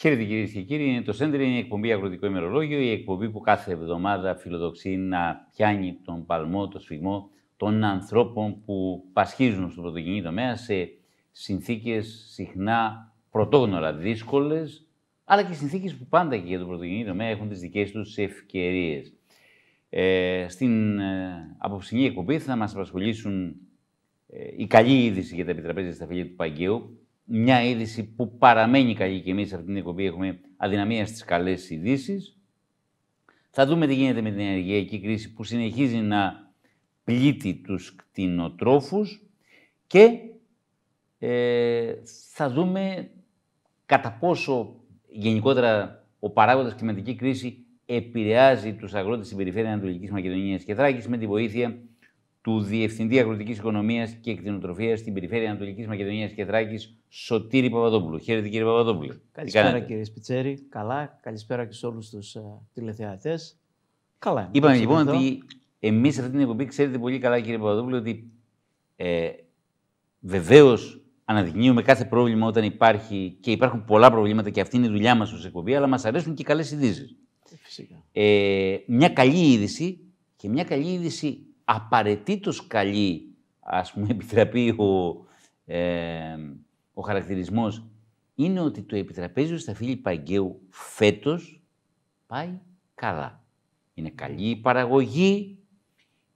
Χαίρετε κυρίες και κύριοι, είναι το Σέντρι, είναι η εκπομπή Αγροτικό ημερολόγιο, η εκπομπή που κάθε εβδομάδα φιλοδοξεί να πιάνει τον παλμό, τον σφιγμό των ανθρώπων που πασχίζουν στον πρωτογενή τομέα σε συνθήκες συχνά πρωτόγνωρα δύσκολες, αλλά και συνθήκες που πάντα και για τον πρωτογενή τομέα έχουν τις δικές τους ευκαιρίες. Ε, στην ε, απόψινή εκπομπή θα μας απασχολήσουν ε, η καλή είδηση για τα επιτραπέζια στα φίλια του Παγκαίου, μια είδηση που παραμένει καλή και εμείς σε την εκπομπή έχουμε αδυναμία στις καλές ειδήσεις. Θα δούμε τι γίνεται με την ενεργειακή κρίση που συνεχίζει να πλήττει τους κτηνοτρόφους και ε, θα δούμε κατά πόσο γενικότερα ο παράγοντας κλιματική κρίση επηρεάζει τους αγρότες στην περιφέρεια Ανατολικής Μακεδονίας και Θράκης με τη βοήθεια του Διευθυντή Αγροτικής Οικονομίας και Εκτινοτροφία στην Περιφέρεια Ανατολικής Μακεδονίας και Θράκης, Σωτήρη Παπαδόπουλου. Χαίρετε, κύριε Παπαδόπουλου. Καλησπέρα, κύριε Σπιτσέρη. Καλά. Καλησπέρα και σε όλους τους uh, ε, τηλεθεατές. Καλά. Είπαμε λοιπόν ότι εμείς αυτή την εκπομπή ξέρετε πολύ καλά, κύριε Παπαδόπουλου, ότι ε, βεβαίως αναδεικνύουμε κάθε πρόβλημα όταν υπάρχει και υπάρχουν πολλά προβλήματα και αυτή είναι η δουλειά μας ως εκπομπή, αλλά μας αρέσουν και καλές ειδήσεις. Ε, ε, μια καλή είδηση και μια καλή είδηση απαραίτητος καλή, ας πούμε επιτραπεί ο, ε, ο χαρακτηρισμός, είναι ότι το επιτραπέζιο στα φίλη Παγκαίου φέτος πάει καλά. Είναι καλή η παραγωγή,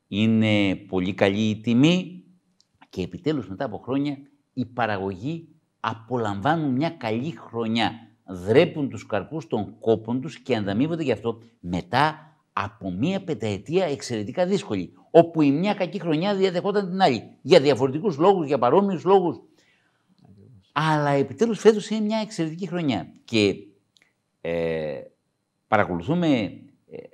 είναι πολύ καλή η τιμή και επιτέλους μετά από χρόνια η παραγωγή απολαμβάνουν μια καλή χρονιά. Δρέπουν τους καρπούς των κόπων τους και ανταμείβονται γι' αυτό. Μετά από μία πενταετία εξαιρετικά δύσκολη, όπου η μια κακή χρονιά διαδεχόταν την άλλη. Για διαφορετικούς λόγους, για παρόμοιους λόγους. Αλλά επιτέλους φέτος είναι μια εξαιρετική χρονιά. Και ε, παρακολουθούμε ε,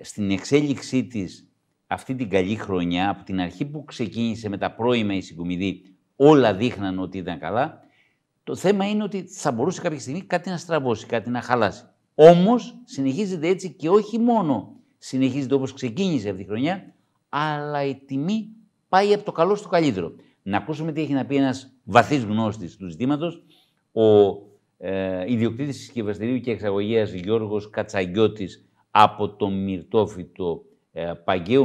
στην εξέλιξή της αυτή την καλή χρονιά, από την αρχή που ξεκίνησε με τα πρώιμα η συγκομιδή, όλα δείχναν ότι ήταν καλά. Το θέμα είναι ότι θα μπορούσε κάποια στιγμή κάτι να στραβώσει, κάτι να χαλάσει. Όμως συνεχίζεται έτσι και όχι μόνο συνεχίζεται όπως ξεκίνησε αυτή τη χρονιά, αλλά η τιμή πάει από το καλό στο καλύτερο. Να ακούσουμε τι έχει να πει ένας βαθύς γνώστης του ζητήματος, ο ε, ιδιοκτήτης συσκευαστηρίου και εξαγωγίας Γιώργος Κατσαγκιώτης από το Μυρτόφυτο ε,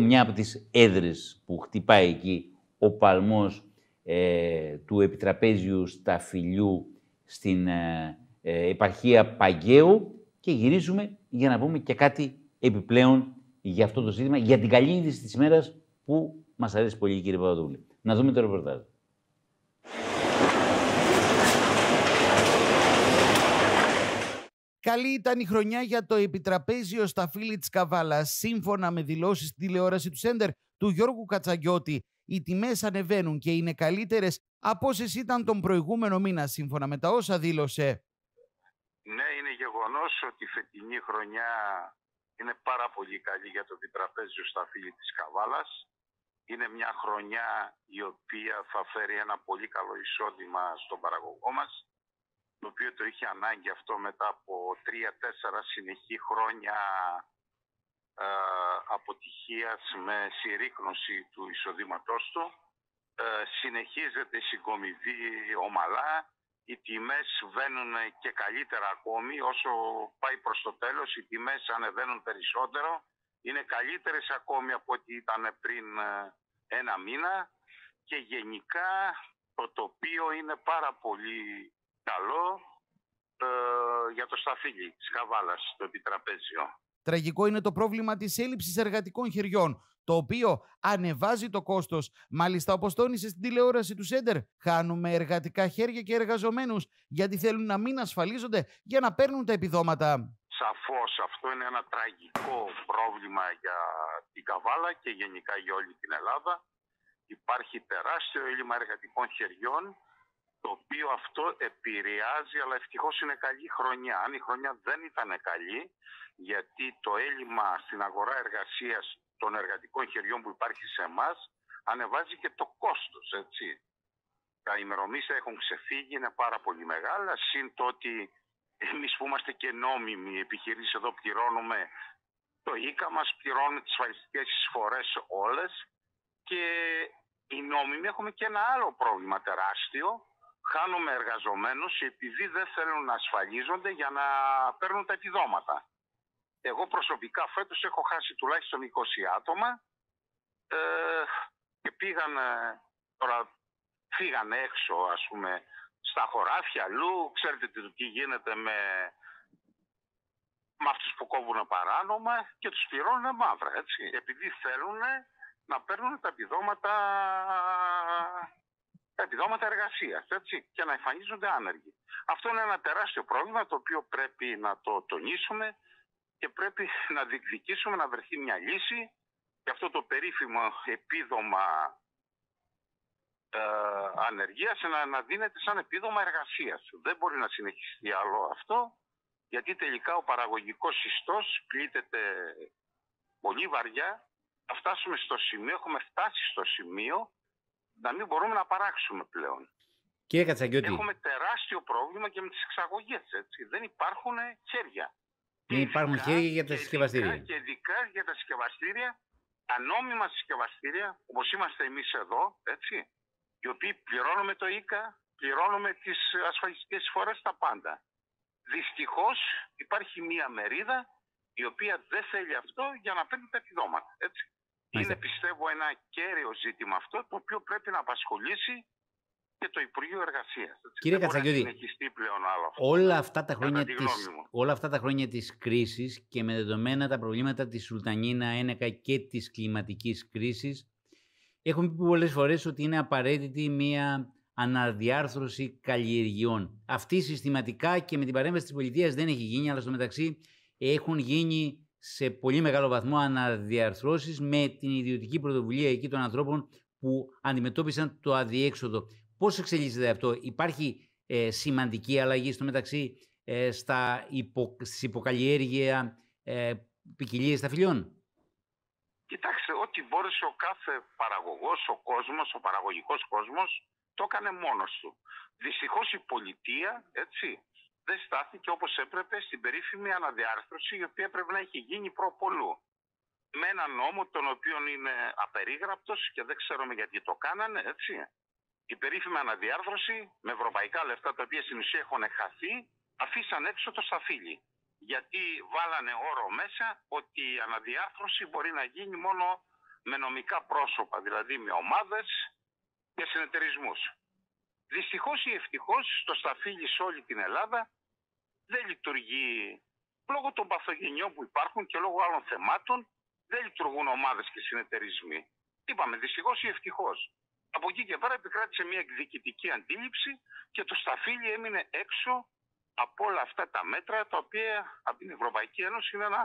μια από τις έδρες που χτυπάει εκεί ο παλμός ε, του Επιτραπέζιου Σταφυλιού στην ε, ε, επαρχία Παγκαίου και γυρίζουμε για να πούμε και κάτι επιπλέον για αυτό το ζήτημα, για την καλή είδηση της ημέρας που μας αρέσει πολύ κύριε Παπαδούλη. Να δούμε το ρεπορτάζ. Καλή ήταν η χρονιά για το επιτραπέζιο στα φίλη της Καβάλας, Σύμφωνα με δηλώσεις στη τηλεόραση του Σέντερ του Γιώργου Κατσαγιώτη, οι τιμές ανεβαίνουν και είναι καλύτερες από όσες ήταν τον προηγούμενο μήνα, σύμφωνα με τα όσα δήλωσε. Ναι, είναι γεγονός ότι φετινή χρονιά είναι πάρα πολύ καλή για το πιτραπέζιο στα φίλη της Καβάλας. Είναι μια χρονιά η οποία θα φέρει ένα πολύ καλό εισόδημα στον παραγωγό μας, το οποίο το είχε ανάγκη αυτό μετά από τρία-τέσσερα συνεχή χρόνια ε, αποτυχίας με συρρήκνωση του εισοδήματός του. Ε, συνεχίζεται η συγκομιδή ομαλά οι τιμές βαίνουν και καλύτερα ακόμη. Όσο πάει προς το τέλος, οι τιμές ανεβαίνουν περισσότερο. Είναι καλύτερες ακόμη από ό,τι ήταν πριν ε, ένα μήνα. Και γενικά το τοπίο είναι πάρα πολύ καλό ε, για το σταφύλι της Χαβάλας, το επιτραπέζιο. Τραγικό είναι το πρόβλημα της έλλειψης εργατικών χεριών το οποίο ανεβάζει το κόστος. Μάλιστα, όπως τόνισες στην τηλεόραση του Σέντερ, χάνουμε εργατικά χέρια και εργαζομένους γιατί θέλουν να μην ασφαλίζονται για να παίρνουν τα επιδόματα. Σαφώς αυτό είναι ένα τραγικό πρόβλημα για την Καβάλα και γενικά για όλη την Ελλάδα. Υπάρχει τεράστιο έλλειμμα εργατικών χεριών, το οποίο αυτό επηρεάζει, αλλά ευτυχώς είναι καλή χρονιά. Αν η χρονιά δεν ήταν καλή, γιατί το έλλειμμα στην αγορά εργασίας των εργατικών χεριών που υπάρχει σε εμάς, ανεβάζει και το κόστος. έτσι. Τα ημερομίσια έχουν ξεφύγει, είναι πάρα πολύ μεγάλα, συν το ότι εμείς που είμαστε και νόμιμοι επιχειρήσεις εδώ πληρώνουμε το ΊΚΑ μας, πληρώνουμε τι ασφαλιστικέ εισφορές όλες και οι νόμιμοι έχουμε και ένα άλλο πρόβλημα τεράστιο, χάνουμε εργαζομένους, επειδή δεν θέλουν να ασφαλίζονται για να παίρνουν τα επιδόματα. Εγώ προσωπικά φέτος έχω χάσει τουλάχιστον 20 άτομα ε, και πήγαν, τώρα φύγαν έξω ας πούμε στα χωράφια αλλού, ξέρετε τι γίνεται με, με αυτούς που κόβουν παράνομα και τους πληρώνουν μαύρα, έτσι, επειδή θέλουν να παίρνουν τα επιδόματα, τα επιδόματα εργασίας, έτσι, και να εμφανίζονται άνεργοι. Αυτό είναι ένα τεράστιο πρόβλημα το οποίο πρέπει να το τονίσουμε και πρέπει να διεκδικήσουμε να βρεθεί μια λύση για αυτό το περίφημο επίδομα ε, ανεργίας να δίνεται σαν επίδομα εργασίας. Δεν μπορεί να συνεχιστεί άλλο αυτό γιατί τελικά ο παραγωγικός ιστός πλήττεται πολύ βαριά θα φτάσουμε στο σημείο, έχουμε φτάσει στο σημείο να μην μπορούμε να παράξουμε πλέον. Κύριε Έχουμε τεράστιο πρόβλημα και με τις εξαγωγές, έτσι. Δεν υπάρχουν χέρια υπάρχουν χέρια για τα συσκευαστήρια. Και ειδικά για τα συσκευαστήρια, τα νόμιμα συσκευαστήρια, όπως είμαστε εμείς εδώ, έτσι, οι οποίοι πληρώνουμε το ΙΚΑ, πληρώνουμε τις ασφαλιστικές φορές, τα πάντα. Δυστυχώς υπάρχει μία μερίδα η οποία δεν θέλει αυτό για να παίρνει τα επιδόματα. Έτσι. Είναι πιστεύω ένα κέριο ζήτημα αυτό το οποίο πρέπει να απασχολήσει και το Υπουργείο Εργασίας. Κύριε Κατσακιώτη, όλα δηλαδή, αυτά τα χρόνια τη όλα αυτά τα χρόνια της κρίσης και με δεδομένα τα προβλήματα της Σουλτανίνα Ένεκα και της κλιματικής κρίσης έχουμε πει πολλές φορές ότι είναι απαραίτητη μια αναδιάρθρωση καλλιεργειών. Αυτή συστηματικά και με την παρέμβαση της πολιτείας δεν έχει γίνει, αλλά στο μεταξύ έχουν γίνει σε πολύ μεγάλο βαθμό αναδιαρθρώσεις με την ιδιωτική πρωτοβουλία εκεί των ανθρώπων που αντιμετώπισαν το αδιέξοδο. Πώς εξελίσσεται αυτό, υπάρχει ε, σημαντική αλλαγή στο μεταξύ ε, στα υπο, στις υποκαλλιέργεια ε, ποικιλίες στα Κοιτάξτε, ό,τι μπόρεσε ο κάθε παραγωγός, ο κόσμος, ο παραγωγικός κόσμος, το έκανε μόνος του. Δυστυχώς, η πολιτεία, έτσι, δεν στάθηκε όπως έπρεπε στην περίφημη αναδιάρθρωση η οποία πρέπει να έχει γίνει προπολού. Με ένα νόμο τον οποίο είναι απερίγραπτος και δεν ξέρουμε γιατί το κάνανε, έτσι η περίφημη αναδιάρθρωση με ευρωπαϊκά λεφτά τα οποία στην ουσία έχουν χαθεί αφήσαν έξω το σταφύλι. Γιατί βάλανε όρο μέσα ότι η αναδιάρθρωση μπορεί να γίνει μόνο με νομικά πρόσωπα, δηλαδή με ομάδες και συνεταιρισμούς. Δυστυχώς ή ευτυχώς το σταφύλι σε όλη την Ελλάδα δεν λειτουργεί λόγω των παθογενειών που υπάρχουν και λόγω άλλων θεμάτων δεν λειτουργούν ομάδες και συνεταιρισμοί. Είπαμε δυστυχώς ή ευτυχώς. Από εκεί και πέρα επικράτησε μια εκδικητική αντίληψη και το σταφύλι έμεινε έξω από όλα αυτά τα μέτρα τα οποία από την Ευρωπαϊκή Ένωση είναι ένα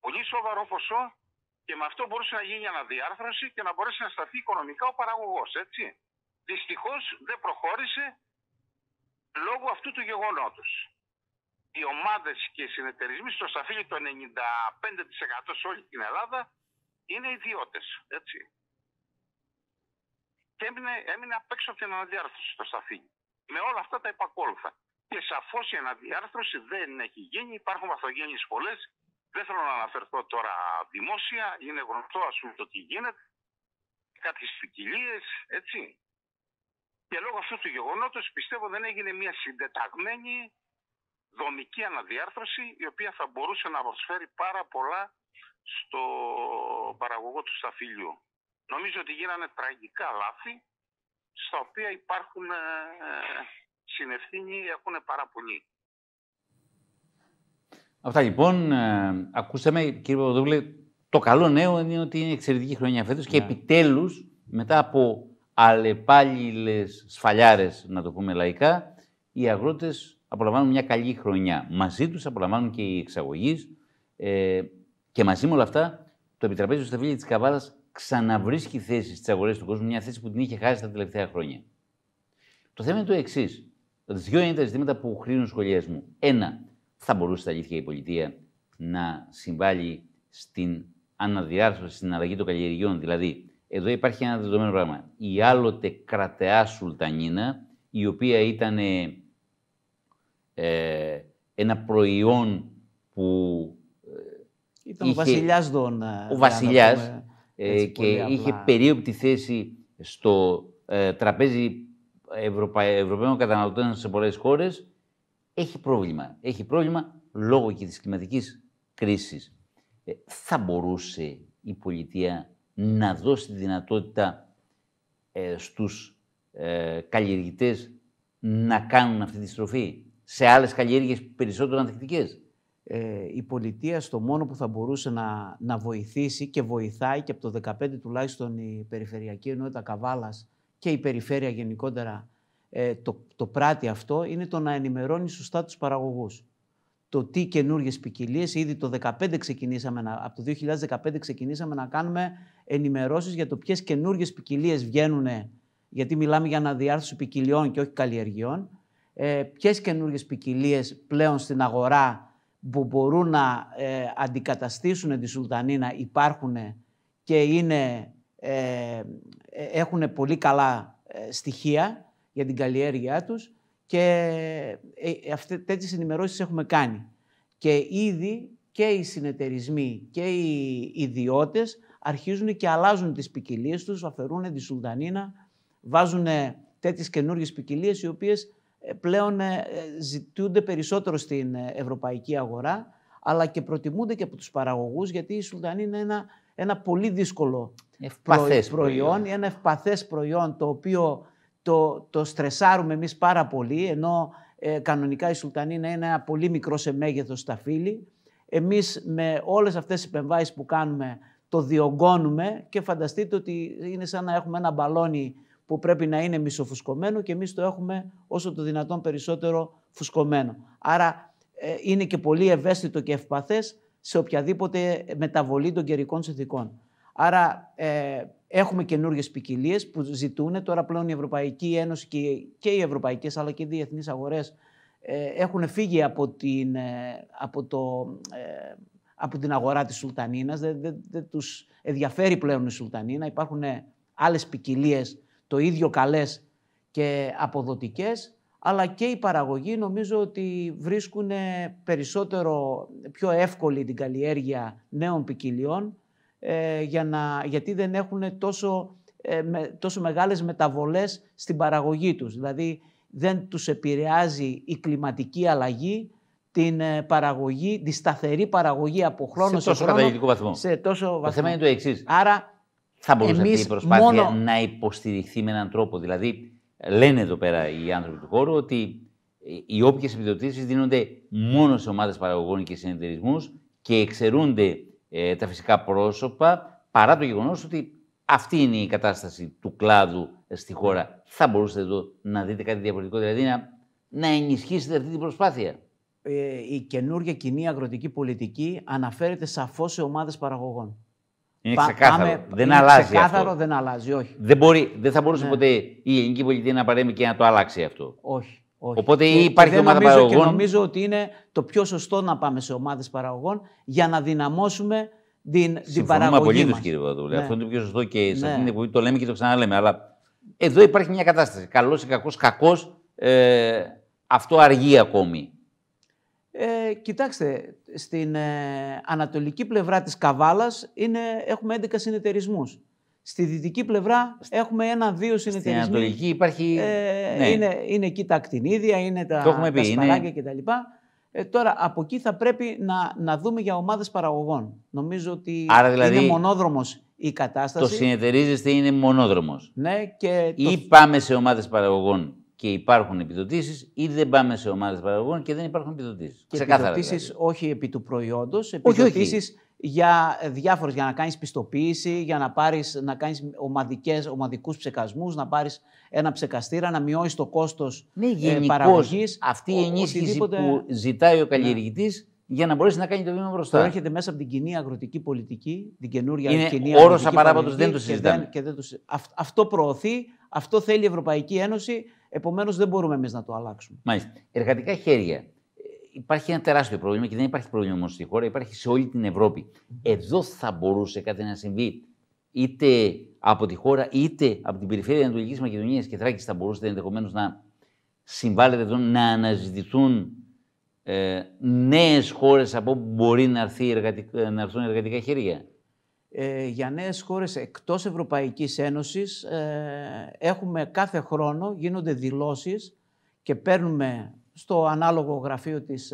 πολύ σοβαρό ποσό και με αυτό μπορούσε να γίνει αναδιάρθρωση και να μπορέσει να σταθεί οικονομικά ο παραγωγός, έτσι. Δυστυχώς δεν προχώρησε λόγω αυτού του γεγονότος. Οι ομάδες και οι συνεταιρισμοί στο σταφύλι το 95% σε όλη την Ελλάδα είναι ιδιώτες. Έτσι και έμεινε, έμεινε απ' έξω από την αναδιάρθρωση το σταφύλι. Με όλα αυτά τα υπακόλουθα. Και σαφώς η αναδιάρθρωση δεν έχει γίνει. Υπάρχουν βαθογένειε πολλές. Δεν θέλω να αναφερθώ τώρα δημόσια. Είναι γνωστό, ας πούμε, το τι γίνεται. Κάποιες ποικιλίες, έτσι. Και λόγω αυτού του γεγονότος πιστεύω δεν έγινε μια συντεταγμένη δομική αναδιάρθρωση η οποία θα μπορούσε να προσφέρει πάρα πολλά στο παραγωγό του σταφύλιου. Νομίζω ότι γίνανε τραγικά λάθη, στα οποία υπάρχουν ε, ή έχουν πάρα πολύ. Αυτά λοιπόν, ε, ακούσαμε κύριε Παπαδόπουλε, το καλό νέο είναι ότι είναι εξαιρετική χρονιά φέτος και ναι. επιτέλους μετά από αλλεπάλληλες σφαλιάρες, να το πούμε λαϊκά, οι αγρότες απολαμβάνουν μια καλή χρονιά. Μαζί τους απολαμβάνουν και οι εξαγωγείς ε, και μαζί με όλα αυτά το επιτραπέζιο στα φίλια της Καβάλας ξαναβρίσκει θέση στις αγορές του κόσμου, μια θέση που την είχε χάσει τα τελευταία χρόνια. Το θέμα είναι το εξής. Δύο είναι τα ζητήματα που χρήνουν μου. Ένα, θα μπορούσε τα αλήθεια η πολιτεία να συμβάλλει στην αναδιάρθρωση, στην αλλαγή των καλλιεργειών. Δηλαδή, εδώ υπάρχει ένα δεδομένο πράγμα. Η άλλοτε κρατεά Σουλτανίνα, η οποία ήταν ε, ένα προϊόν που. Ε, ήταν ο Βασιλιά Δόνα. Ε, ο Βασιλιάς. Ε, και είχε περίοπτη θέση στο ε, τραπέζι Ευρωπα... Ευρωπαίων καταναλωτών σε πολλές χώρες, έχει πρόβλημα. Έχει πρόβλημα λόγω και της κλιματικής κρίσης. Ε, θα μπορούσε η πολιτεία να δώσει τη δυνατότητα ε, στους καλλιεργητές να κάνουν αυτή τη στροφή σε άλλες καλλιέργειες περισσότερο ανθεκτικές. Ε, η πολιτεία στο μόνο που θα μπορούσε να, να βοηθήσει και βοηθάει και από το 2015 τουλάχιστον η Περιφερειακή Ενότητα Καβάλας και η Περιφέρεια γενικότερα ε, το, το πράττει αυτό, είναι το να ενημερώνει σωστά τους παραγωγούς. Το τι καινούργιες ποικιλίες, ήδη το 2015 ξεκινήσαμε, να, από το 2015 ξεκινήσαμε να κάνουμε ενημερώσεις για το ποιες καινούργιες ποικιλίες βγαίνουν, γιατί μιλάμε για αναδιάρθρωση ποικιλιών και όχι καλλιεργειών, ε, ποιες καινούργιες ποικιλίες πλέον στην αγορά που μπορούν να ε, αντικαταστήσουν τη Σουλτανίνα υπάρχουν και είναι, ε, ε, έχουν πολύ καλά στοιχεία για την καλλιέργειά τους και αυτές, τέτοιες ενημερώσεις έχουμε κάνει. Και ήδη και οι συνεταιρισμοί και οι ιδιώτες αρχίζουν και αλλάζουν τις ποικιλίες τους, αφαιρούν τη Σουλτανίνα, βάζουν τέτοιες καινούργιες ποικιλίες οι οποίες ε, πλέον ε, ζητούνται περισσότερο στην ε, ευρωπαϊκή αγορά, αλλά και προτιμούνται και από τους παραγωγούς, γιατί η Σουλτανή είναι ένα, ένα πολύ δύσκολο ευπαθές προϊόν, προϊόν, ένα ευπαθές προϊόν το οποίο το, το στρεσάρουμε εμείς πάρα πολύ, ενώ κανονικά η Σουλτανή είναι ένα πολύ μικρό σε μέγεθος σταφύλι. Εμείς με όλες αυτές τις επεμβάσεις που κάνουμε το διωγγώνουμε και φανταστείτε ότι είναι σαν να έχουμε ένα μπαλόνι που πρέπει να είναι μισοφουσκωμένο και εμείς το έχουμε όσο το δυνατόν περισσότερο φουσκωμένο. Άρα ε, είναι και πολύ ευαίσθητο και ευπαθές σε οποιαδήποτε μεταβολή των καιρικών συνθηκών. Άρα ε, έχουμε καινούριε ποικιλίες που ζητούν. Τώρα πλέον η Ευρωπαϊκή Ένωση και, και οι ευρωπαϊκές αλλά και οι διεθνείς αγορές ε, έχουν φύγει από την, ε, από το, ε, από την αγορά της Σουλτανίνας. Δεν τους ενδιαφέρει πλέον η Σουλτανίνα. Υπάρχουν άλλες ποικιλίες το ίδιο καλές και αποδοτικές, αλλά και οι παραγωγοί νομίζω ότι βρίσκουν περισσότερο, πιο εύκολη την καλλιέργεια νέων ποικιλιών, ε, για να, γιατί δεν έχουν τόσο, ε, με, τόσο μεγάλες μεταβολές στην παραγωγή τους. Δηλαδή δεν τους επηρεάζει η κλιματική αλλαγή την ε, παραγωγή, τη σταθερή παραγωγή από χρόνο σε, τόσο χρόνο. Σε τόσο βαθμό. Το είναι το εξής. Άρα θα μπορούσε Εμείς αυτή η προσπάθεια να υποστηριχθεί με έναν τρόπο. Δηλαδή, λένε εδώ πέρα οι άνθρωποι του χώρου ότι οι όποιες επιδοτήσεις δίνονται μόνο σε ομάδες παραγωγών και συνεταιρισμούς και εξαιρούνται ε, τα φυσικά πρόσωπα παρά το γεγονός ότι αυτή είναι η κατάσταση του κλάδου ε, στη χώρα. Θα μπορούσατε εδώ να δείτε κάτι διαφορετικό, δηλαδή να, να ενισχύσετε αυτή την προσπάθεια. Ε, η καινούργια κοινή αγροτική πολιτική αναφέρεται σαφώς σε ομάδες παραγωγών. Είναι ξεκάθαρο. Πάμε, δεν είναι αλλάζει. Ξεκάθαρο, αυτό. δεν αλλάζει. Όχι. Δεν, μπορεί, δεν θα μπορούσε ναι. ποτέ η ελληνική πολιτεία να παρέμει και να το αλλάξει αυτό. Όχι. όχι. Οπότε ή υπάρχει και ομάδα παραγωγών. Και νομίζω ότι είναι το πιο σωστό να πάμε σε ομάδες παραγωγών για να δυναμώσουμε την, την παραγωγή. Συμφωνούμε απολύτω, κύριε Παπαδούλη. Ναι. Αυτό είναι το πιο σωστό και σε ναι. την εποχή το λέμε και το ξαναλέμε. Αλλά εδώ υπάρχει μια κατάσταση. Καλός ή κακός, κακός. Ε, αυτό αργεί ακόμη. Ε, κοιτάξτε, στην ε, ανατολική πλευρά της Καβάλας είναι, έχουμε 11 συνεταιρισμούς. Στη δυτική πλευρά έχουμε ένα-δύο συνεταιρισμού. Στην ανατολική υπάρχει... Ε, ναι. είναι, είναι εκεί τα ακτινίδια, είναι τα, τα είναι... κτλ. Ε, τώρα, από εκεί θα πρέπει να, να δούμε για ομάδες παραγωγών. Νομίζω ότι Άρα, δηλαδή, είναι μονόδρομος η κατάσταση. Το συνεταιρίζεστε είναι μονόδρομος. Ναι, και ή πάμε σε ομάδες παραγωγών και υπάρχουν επιδοτήσεις, ή δεν πάμε σε ομάδες παραγωγών και δεν υπάρχουν επιδοτήσεις. Και επιδοτήσει δηλαδή. όχι επί του προϊόντος, επιδοτήσεις για διάφορες, για να κάνεις πιστοποίηση, για να, να κάνεις ομαδικούς ψεκασμούς, να πάρεις ένα ψεκαστήρα, να μειώσεις το κόστος ναι, ε, παραγωγής. Αυτή η ενίσχυση που ζητάει ο ναι. καλλιεργητής για να μπορέσει να κάνει το βήμα μπροστά. Το έρχεται μέσα από την κοινή αγροτική πολιτική, την καινούργια Είναι κοινή όρος δεν το συζητάμε. δεν, και δεν το... αυτό προωθεί, αυτό θέλει η Ευρωπαϊκή Ένωση Επομένως, δεν μπορούμε εμείς να το αλλάξουμε. Μάλιστα. Εργατικά χέρια. Ε, υπάρχει ένα τεράστιο πρόβλημα και δεν υπάρχει πρόβλημα μόνο στη χώρα, υπάρχει σε όλη την Ευρώπη. Εδώ θα μπορούσε κάτι να συμβεί είτε από τη χώρα είτε από την περιφέρεια Ανατολικής Μακεδονίας και Θράκης. Θα μπορούσατε ενδεχομένως να συμβάλλετε εδώ να αναζητηθούν ε, νέες χώρες από όπου μπορεί να, να έρθουν εργατικά χέρια. Ε, για νέες χώρες εκτός Ευρωπαϊκής Ένωσης ε, έχουμε κάθε χρόνο, γίνονται δηλώσεις και παίρνουμε στο ανάλογο γραφείο της,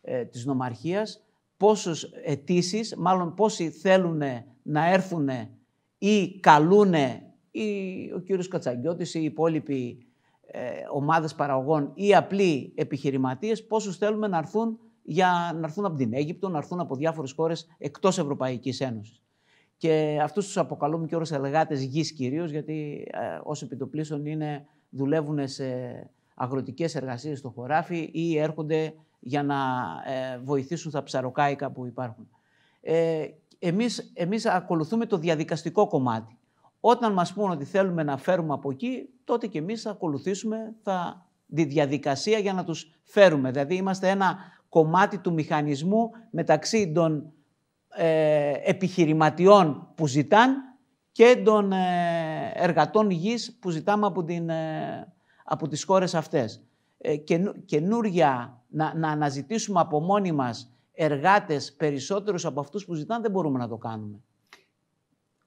ε, της νομαρχίας πόσους αιτήσεις, μάλλον πόσοι θέλουν να έρθουν ή καλούν ή ο κύριος Κατσαγκιώτης ή οι υπόλοιποι ομάδες παραγωγών ή απλοί επιχειρηματίες, πόσους θέλουμε να έρθουν για να έρθουν από την Αίγυπτο, να έρθουν από διάφορες χώρες εκτός Ευρωπαϊκής Ένωσης. Και αυτούς τους αποκαλούμε και όρου εργάτες γης κυρίως, γιατί ε, ως επιτοπλίστων είναι, δουλεύουν σε αγροτικές εργασίες στο χωράφι ή έρχονται για να ε, βοηθήσουν τα ψαροκάικα που υπάρχουν. Ε, εμείς, εμείς ακολουθούμε το διαδικαστικό κομμάτι. Όταν μας πούν ότι θέλουμε να φέρουμε από εκεί, τότε και εμείς θα ακολουθήσουμε τη διαδικασία για να τους φέρουμε. Δηλαδή είμαστε ένα κομμάτι του μηχανισμού μεταξύ των ε, επιχειρηματιών που ζητάν και των ε, εργατών γης που ζητάμε από, την, ε, από τις χώρες αυτές. Και, καινούργια, να, να αναζητήσουμε από μόνοι μας εργάτες περισσότερους από αυτούς που ζητάνε, δεν μπορούμε να το κάνουμε.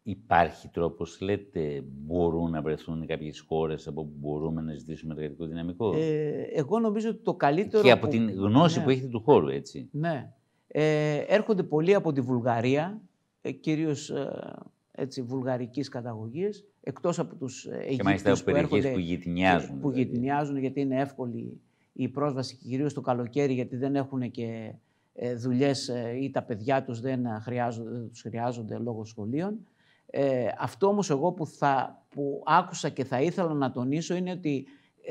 Υπάρχει τρόπος, λέτε, μπορούν να βρεθούν κάποιες χώρες από που μπορούμε να ζητήσουμε εργατικό δυναμικό. Ε, εγώ νομίζω ότι το καλύτερο... Και από που... την γνώση ναι. που έχετε του χώρου, έτσι. Ναι. Ε, έρχονται πολλοί από τη Βουλγαρία, ε, κυρίως ε, έτσι, βουλγαρικής καταγωγής, εκτός από τους ε, Αιγύπτιους που έρχονται που γυτνιάζουν, που δηλαδή. γιατί είναι εύκολη η πρόσβαση κυρίως το καλοκαίρι γιατί δεν έχουν και ε, δουλειές ε, ή τα παιδιά τους δεν, χρειάζονται, τους χρειάζονται λόγω σχολείων. Ε, αυτό όμως εγώ που, θα, που άκουσα και θα ήθελα να τονίσω είναι ότι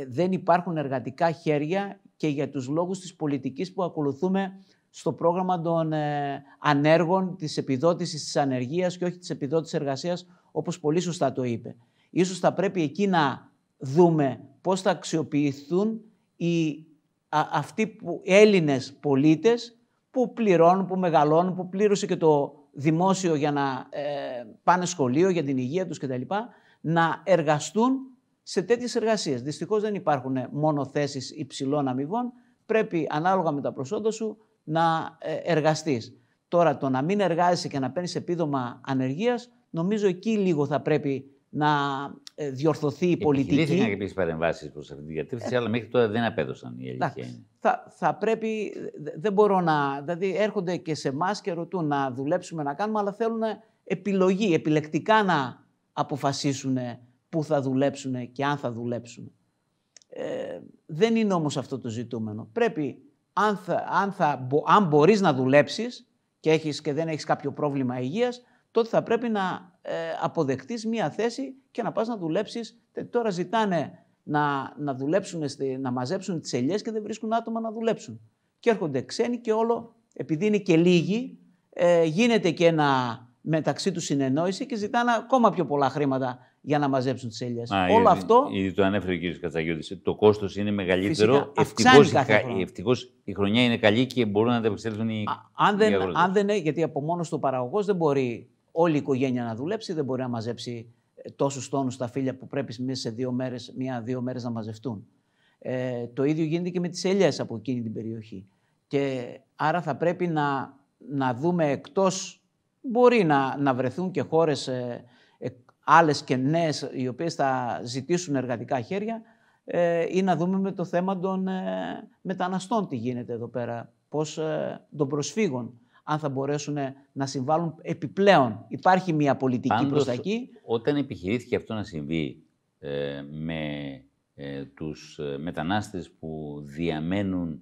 δεν υπάρχουν εργατικά χέρια και για τους λόγους της πολιτικής που ακολουθούμε στο πρόγραμμα των ε, ανέργων, της επιδότησης της ανεργίας και όχι της επιδότησης εργασίας, όπως πολύ σωστά το είπε. Ίσως θα πρέπει εκεί να δούμε πώς θα αξιοποιηθούν οι αυτοί που, Έλληνες πολίτες που πληρώνουν, που μεγαλώνουν, που πλήρωσε και το δημόσιο για να ε, πάνε σχολείο, για την υγεία τους κτλ. να εργαστούν σε τέτοιες εργασίες. Δυστυχώς δεν υπάρχουν μόνο θέσεις υψηλών αμοιβών. Πρέπει ανάλογα με τα προσόντα σου να ε, εργαστείς. Τώρα το να μην εργάζεσαι και να παίρνεις επίδομα ανεργίας, νομίζω εκεί λίγο θα πρέπει να ε, διορθωθεί η πολιτική. Και κάποιες παρεμβάσεις προς αυτή την κατεύθυνση, ε. αλλά μέχρι τώρα δεν απέδωσαν η αλήθεια. Θα, θα πρέπει, δεν μπορώ να. Δηλαδή, έρχονται και σε εμάς και ρωτούν να δουλέψουμε, να κάνουμε, αλλά θέλουν επιλογή, επιλεκτικά να αποφασίσουν πού θα δουλέψουν και αν θα δουλέψουν. Ε, δεν είναι όμως αυτό το ζητούμενο. Πρέπει αν, θα, αν, θα, αν μπορείς να δουλέψεις και, έχεις, και δεν έχεις κάποιο πρόβλημα υγείας, τότε θα πρέπει να ε, αποδεχτείς μία θέση και να πας να δουλέψεις. Τώρα ζητάνε να, να, δουλέψουν, να μαζέψουν τις ελιές και δεν βρίσκουν άτομα να δουλέψουν. Και έρχονται ξένοι και όλο, επειδή είναι και λίγοι, ε, γίνεται και ένα μεταξύ τους συνεννόηση και ζητάνε ακόμα πιο πολλά χρήματα για να μαζέψουν τις ελιέ. Όλο ήδη, αυτό. Ήδη το ανέφερε ο κ. Καταγιώτη. Το κόστος είναι μεγαλύτερο. Ευτυχώς η χρονιά είναι καλή και μπορούν να τα οι. Α, αν, δεν, είναι, γιατί από μόνο του παραγωγός δεν μπορεί όλη η οικογένεια να δουλέψει, δεν μπορεί να μαζέψει ε, τόσους τόνους τα φύλλα που πρέπει μέσα σε δύο μέρες, μία-δύο μέρες να μαζευτούν. Ε, το ίδιο γίνεται και με τις ελιέ από εκείνη την περιοχή. Και άρα θα πρέπει να, να δούμε εκτός Μπορεί να, να βρεθούν και χώρες ε, ε, άλλες και νέες οι οποίες θα ζητήσουν εργατικά χέρια ε, ή να δούμε με το θέμα των ε, μεταναστών τι γίνεται εδώ πέρα, πώς ε, των προσφύγων, αν θα μπορέσουν να συμβάλλουν επιπλέον. Υπάρχει μια πολιτική προς τα εκεί. Όταν επιχειρήθηκε αυτό να συμβεί με τους μετανάστες που διαμένουν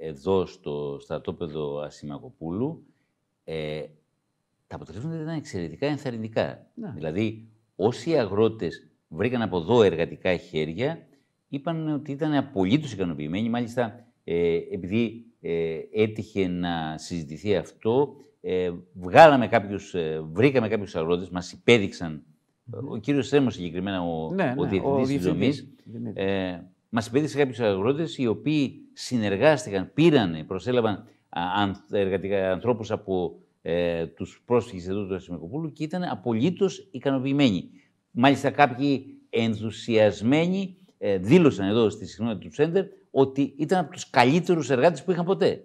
εδώ στο στρατόπεδο Ασημακοπούλου, ε, τα αποτελέσματα ήταν εξαιρετικά ενθαρρυντικά. Ναι. Δηλαδή, όσοι αγρότες βρήκαν από εδώ εργατικά χέρια, είπαν ότι ήταν απολύτως ικανοποιημένοι. Μάλιστα, ε, επειδή ε, έτυχε να συζητηθεί αυτό, ε, βγάλαμε κάποιους, ε, βρήκαμε κάποιους αγρότες, μας υπεδειξαν Ο κύριος Σέμο, συγκεκριμένα, ο, ναι, ο διευθυντής της δομή, μας υπέδειξε κάποιους αγρότες οι οποίοι συνεργάστηκαν, πήραν, προσέλαβαν ανθρώπους από ε, τους πρόσφυγες εδώ του Ασημικοπούλου και ήταν απολύτως ικανοποιημένοι. Μάλιστα κάποιοι ενθουσιασμένοι ε, δήλωσαν εδώ στη συχνότητα του Σέντερ ότι ήταν από τους καλύτερους εργάτες που είχαν ποτέ.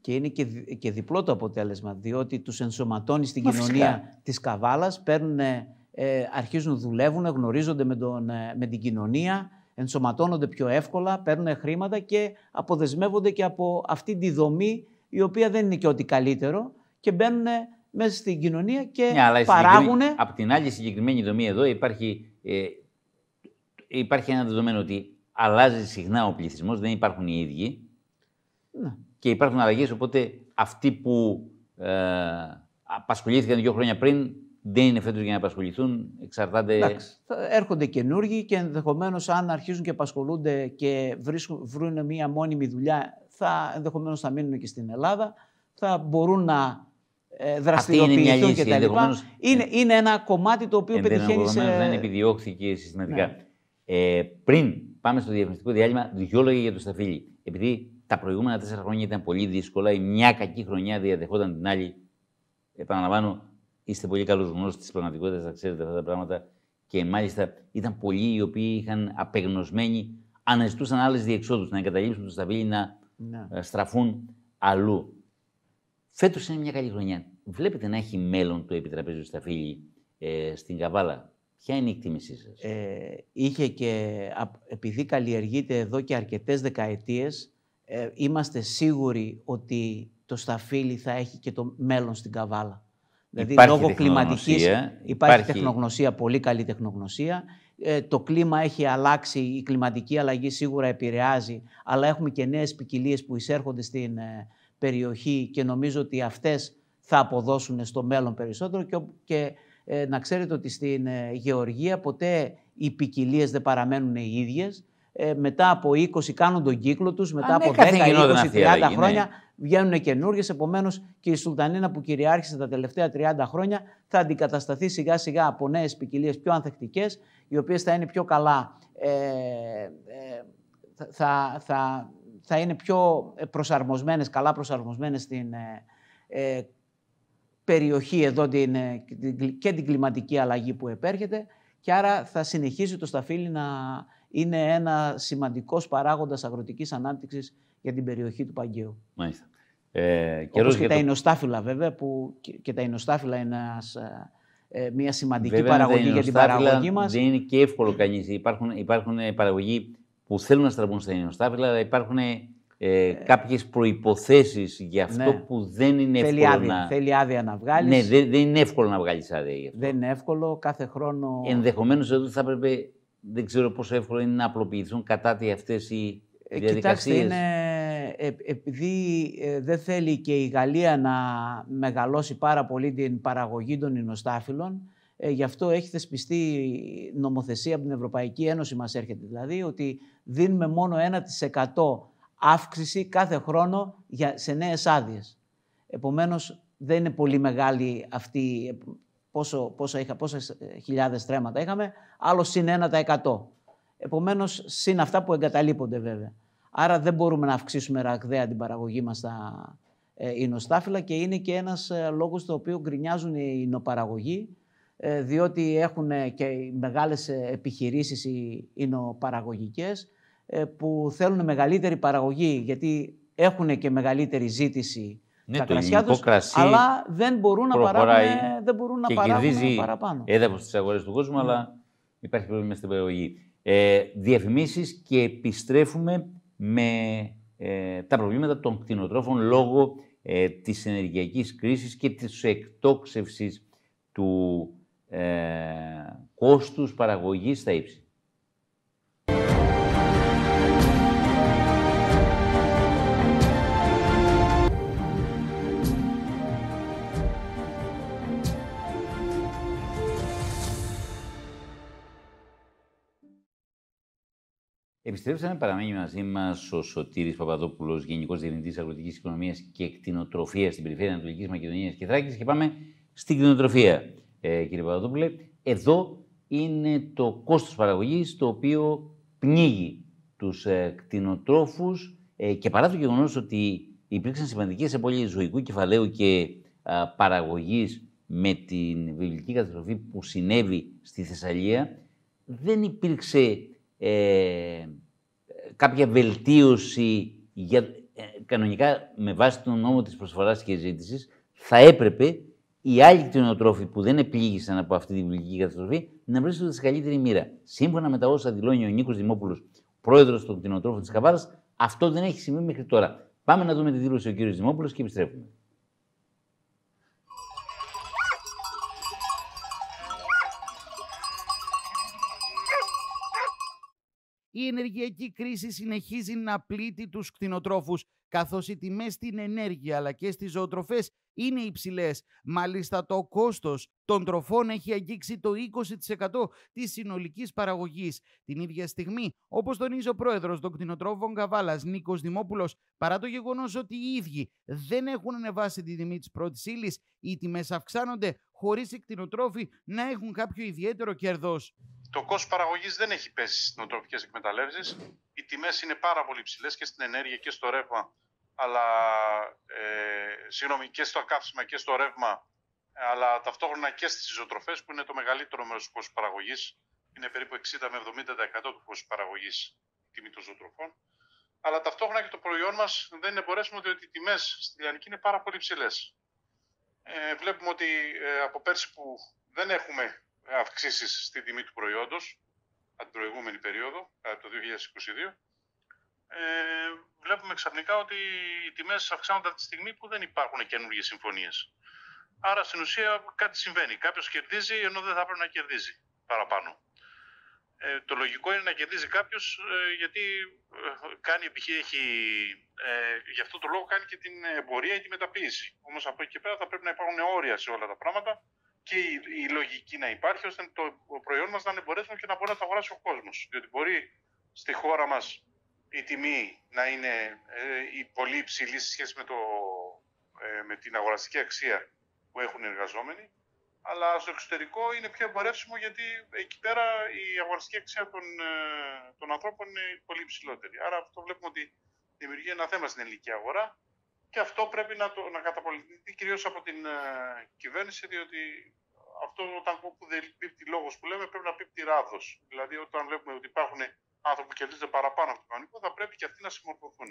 Και, είναι και, και διπλό το αποτέλεσμα, διότι τους ενσωματώνει στην κοινωνία τη της Καβάλας, ε, ε, αρχίζουν να δουλεύουν, γνωρίζονται με, τον, με την κοινωνία, ενσωματώνονται πιο εύκολα, παίρνουν χρήματα και αποδεσμεύονται και από αυτή τη δομή η οποία δεν είναι και ό,τι καλύτερο, και μπαίνουν μέσα στην κοινωνία και ναι, παράγουν. Από την άλλη, συγκεκριμένη δομή εδώ υπάρχει, ε, υπάρχει ένα δεδομένο ότι αλλάζει συχνά ο πληθυσμός, δεν υπάρχουν οι ίδιοι. Ναι. Και υπάρχουν αλλαγές, οπότε αυτοί που ε, απασχολήθηκαν δύο χρόνια πριν δεν είναι φέτος για να απασχοληθούν, εξαρτάται. Εντάξει, έρχονται καινούργοι και ενδεχομένως αν αρχίζουν και απασχολούνται και βρίσκουν, βρουν μία μόνιμη δουλειά, θα ενδεχομένως θα μείνουν και στην Ελλάδα. Θα μπορούν να ε, δραστηριοποιηθούν κτλ. Ενδεχομένως... Είναι, ναι. είναι ένα κομμάτι το οποίο ε, πετυχαίνει σε... δεν επιδιώχθηκε συστηματικά. Ναι. Ε, πριν πάμε στο διαφημιστικό διάλειμμα, δυο λόγια για το Σταφύλι. Επειδή τα προηγούμενα τέσσερα χρόνια ήταν πολύ δύσκολα, η μια κακή χρονιά διαδεχόταν την άλλη. Επαναλαμβάνω, είστε πολύ καλό γνώστη της πραγματικότητας, θα ξέρετε αυτά τα πράγματα. Και μάλιστα ήταν πολλοί οι οποίοι είχαν απεγνωσμένοι, αναζητούσαν άλλες διεξόδους να εγκαταλείψουν το Σταφύλι, να ναι. ε, στραφούν αλλού. Φέτος είναι μια καλή χρονιά. Βλέπετε να έχει μέλλον το επιτραπέζιο στα φίλη ε, στην Καβάλα. Ποια είναι η εκτίμησή σας, ε, Είχε και επειδή καλλιεργείται εδώ και αρκετές δεκαετίες, ε, είμαστε σίγουροι ότι το σταφύλι θα έχει και το μέλλον στην Καβάλα. Δηλαδή, υπάρχει λόγω κλιματικής υπάρχει, τεχνογνωσία, πολύ καλή τεχνογνωσία. Ε, το κλίμα έχει αλλάξει, η κλιματική αλλαγή σίγουρα επηρεάζει, αλλά έχουμε και νέες ποικιλίες που εισέρχονται στην, ε, περιοχή και νομίζω ότι αυτές θα αποδώσουν στο μέλλον περισσότερο και, ε, να ξέρετε ότι στην ε, Γεωργία ποτέ οι ποικιλίες δεν παραμένουν οι ίδιες. Ε, μετά από 20 κάνουν τον κύκλο τους, μετά ναι, από 10, 20, 30 χρόνια βγαίνουν καινούργιες. Επομένως και η Σουλτανίνα που κυριάρχησε τα τελευταία 30 χρόνια θα αντικατασταθεί σιγά σιγά από νέες ποικιλίες πιο ανθεκτικές, οι οποίες θα είναι πιο καλά, θα, θα θα είναι πιο ε, προσαρμοσμένες, καλά προσαρμοσμένες στην ε, ε περιοχή εδώ ε, και την κλιματική αλλαγή που επέρχεται και άρα θα συνεχίσει το σταφύλι να είναι ένα σημαντικός παράγοντας αγροτικής ανάπτυξης για την περιοχή του Παγκαίου. Μάλιστα. Ε, και, τα το... βέβαια, που και, τα εινοστάφυλλα είναι ένας, μια σημαντική παραγωγή για την παραγωγή μας. Δεν είναι και εύκολο κανείς. Υπάρχουν, υπάρχουν παραγωγοί που θέλουν να στραβούν στα νεοστάφυλλα, δηλαδή αλλά υπάρχουν ε, κάποιες προποθέσει για αυτό ναι. που δεν είναι θέλει εύκολο. να... Θέλει άδεια να βγάλεις. Ναι, δεν, είναι εύκολο να βγάλεις άδεια. Γι αυτό. Δεν είναι εύκολο, κάθε χρόνο. Ενδεχομένως εδώ θα έπρεπε, δεν ξέρω πόσο εύκολο είναι να απλοποιηθούν κατά τη αυτές οι ε, διαδικασίες. είναι, ε, επειδή ε, δεν θέλει και η Γαλλία να μεγαλώσει πάρα πολύ την παραγωγή των εινοστάφυλλων, ε, γι' αυτό έχει θεσπιστεί νομοθεσία από την Ευρωπαϊκή Ένωση μας έρχεται δηλαδή ότι δίνουμε μόνο 1% αύξηση κάθε χρόνο για, σε νέες άδειες. Επομένως δεν είναι πολύ μεγάλη αυτή πόσο, πόσα, είχα, πόσες χιλιάδες τρέματα είχαμε, άλλος συν 1%. Επομένως συν αυτά που εγκαταλείπονται βέβαια. Άρα δεν μπορούμε να αυξήσουμε ραγδαία την παραγωγή μας στα ε, ινοστάφυλλα και είναι και ένας ε, λόγος το οποίο γκρινιάζουν οι εινοπαραγωγοί ε, διότι έχουν ε, και μεγάλες ε, επιχειρήσεις οι εινοπαραγωγικές που θέλουν μεγαλύτερη παραγωγή γιατί έχουν και μεγαλύτερη ζήτηση ναι, τα το κρασιά τους, αλλά δεν μπορούν να παράγουν, δεν μπορούν να παράγουν παραπάνω. Έδαφος στις αγορές του κόσμου, ναι. αλλά υπάρχει πρόβλημα στην παραγωγή. Ε, διαφημίσεις και επιστρέφουμε με τα προβλήματα των κτηνοτρόφων λόγω ε, της ενεργειακής κρίσης και της εκτόξευσης του ε, κόστους παραγωγής στα ύψη. να παραμένει μαζί μας ο Σωτήρης Παπαδόπουλος, Γενικός Διευθυντής Αγροτικής Οικονομίας και Κτηνοτροφίας στην Περιφέρεια Ανατολικής Μακεδονίας και Θράκης. Και πάμε στην κτηνοτροφία ε, κύριε Παπαδόπουλε, εδώ είναι το κόστος παραγωγής το οποίο πνίγει τους ε, κτηνοτρόφους ε, και παρά το γεγονός ότι υπήρξαν σημαντικές απώλειες ζωικού κεφαλαίου και παραγωγής με την βιβλική καταστροφή που συνέβη στη Θεσσαλία, δεν υπήρξε ε, κάποια βελτίωση για, ε, κανονικά με βάση τον νόμο της προσφοράς και ζήτησης. Θα έπρεπε οι άλλοι κτηνοτρόφοι που δεν επλήγησαν από αυτή την βιβλική καταστροφή να βρίσκονται σε καλύτερη μοίρα. Σύμφωνα με τα όσα δηλώνει ο Νίκος Δημόπουλος, πρόεδρος των κτηνοτρόφων της Καβάδα, αυτό δεν έχει συμβεί μέχρι τώρα. Πάμε να δούμε τη δήλωση ο κ. Δημόπουλος και επιστρέφουμε. Η ενεργειακή κρίση συνεχίζει να πλήττει τους κτηνοτρόφους καθώς οι τιμές στην ενέργεια αλλά και στις ζωοτροφές είναι υψηλές. Μάλιστα το κόστος των τροφών έχει αγγίξει το 20% της συνολικής παραγωγής. Την ίδια στιγμή, όπως τονίζει ο πρόεδρος των κτηνοτρόφων Καβάλα, Νίκος Δημόπουλος, παρά το γεγονός ότι οι ίδιοι δεν έχουν ανεβάσει την τιμή της πρώτης ύλης, οι τιμές αυξάνονται χωρίς οι κτηνοτρόφοι να έχουν κάποιο ιδιαίτερο κερδό το κόστος παραγωγής δεν έχει πέσει στις νοοτροπικές εκμεταλλεύσεις. Οι τιμές είναι πάρα πολύ ψηλέ και στην ενέργεια και στο ρεύμα, αλλά ε, συγγνώμη, και στο καύσιμα και στο ρεύμα, αλλά ταυτόχρονα και στις ζωοτροφέ που είναι το μεγαλύτερο μέρος του κόστους παραγωγής. Είναι περίπου 60 με 70% του κόστους παραγωγής τιμή των ζωοτροφών. Αλλά ταυτόχρονα και το προϊόν μας δεν είναι μπορέσιμο διότι οι τιμές στη Λιανική είναι πάρα πολύ ψηλέ. Ε, βλέπουμε ότι ε, από πέρσι που δεν έχουμε αυξήσεις στην τιμή του προϊόντος από την προηγούμενη περίοδο, από το 2022. Ε, βλέπουμε ξαφνικά ότι οι τιμές αυξάνονται από τη στιγμή που δεν υπάρχουν καινούργιες συμφωνίες. Άρα στην ουσία κάτι συμβαίνει. Κάποιος κερδίζει ενώ δεν θα πρέπει να κερδίζει παραπάνω. Ε, το λογικό είναι να κερδίζει κάποιος ε, γιατί ε, κάνει, Ε, γι' αυτό το λόγο κάνει και την εμπορία ή τη μεταποίηση. Όμως από εκεί και πέρα θα πρέπει να υπάρχουν όρια σε όλα τα πράγματα και η, λογική να υπάρχει ώστε το προϊόν μας να μπορέσουν και να μπορεί να το αγοράσει ο κόσμος. Διότι μπορεί στη χώρα μας η τιμή να είναι ε, πολύ υψηλή σε σχέση με, το, ε, με την αγοραστική αξία που έχουν οι εργαζόμενοι, αλλά στο εξωτερικό είναι πιο εμπορεύσιμο γιατί εκεί πέρα η αγοραστική αξία των, ε, των ανθρώπων είναι πολύ υψηλότερη. Άρα αυτό βλέπουμε ότι δημιουργεί ένα θέμα στην ελληνική αγορά και αυτό πρέπει να, το, να καταπολεμηθεί κυρίως από την ε, κυβέρνηση, διότι αυτό όταν που δεν πίπτει λόγος που λέμε πρέπει να πίπτει ράδο. Δηλαδή όταν βλέπουμε ότι υπάρχουν άνθρωποι που κερδίζουν παραπάνω από το κανονικό, θα πρέπει και αυτοί να συμμορφωθούν.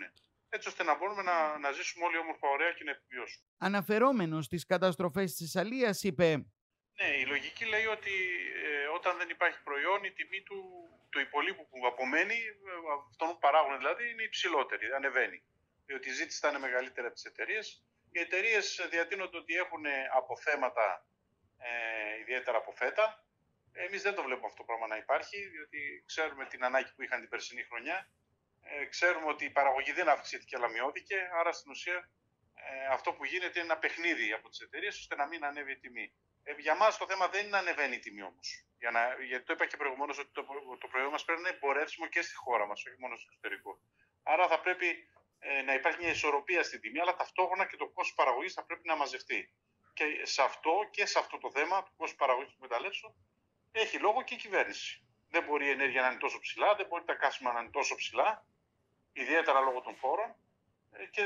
Έτσι ώστε να μπορούμε να, να ζήσουμε όλοι όμορφα ωραία και να επιβιώσουμε. Αναφερόμενος στις καταστροφές της Αλία, είπε. Ναι, η λογική λέει ότι ε, όταν δεν υπάρχει προϊόν, η τιμή του, του υπολείπου που απομένει, ε, αυτόν που παράγουν δηλαδή, είναι υψηλότερη, ανεβαίνει διότι η ζήτηση θα είναι μεγαλύτερη από τις εταιρείες. Οι εταιρείες διατείνονται ότι έχουν ε, αποθέματα, ε, ιδιαίτερα από φέτα. Εμείς δεν το βλέπουμε αυτό το πράγμα να υπάρχει, διότι ξέρουμε την ανάγκη που είχαν την περσινή χρονιά. Ε, ξέρουμε ότι η παραγωγή δεν αυξήθηκε, αλλά μειώθηκε. Άρα στην ουσία ε, αυτό που γίνεται είναι ένα παιχνίδι από τις εταιρείες ώστε να μην ανέβει η τιμή. Ε, για μας το θέμα δεν είναι να ανεβαίνει η τιμή όμως. Για να, γιατί το είπα και προηγουμένως ότι το, το προϊόν μας πρέπει να είναι εμπορεύσιμο και στη χώρα μας, όχι μόνο στο εξωτερικό. Άρα θα πρέπει ε, να υπάρχει μια ισορροπία στην τιμή, αλλά ταυτόχρονα και το κόστος παραγωγής θα πρέπει να μαζευτεί. Και σε αυτό και σε αυτό το θέμα το κόστος παραγωγής του μεταλλεύσεω, έχει λόγο και η κυβέρνηση. Δεν μπορεί η ενέργεια να είναι τόσο ψηλά, δεν μπορεί τα κάσιμα να είναι τόσο ψηλά, ιδιαίτερα λόγω των φόρων. Ε, και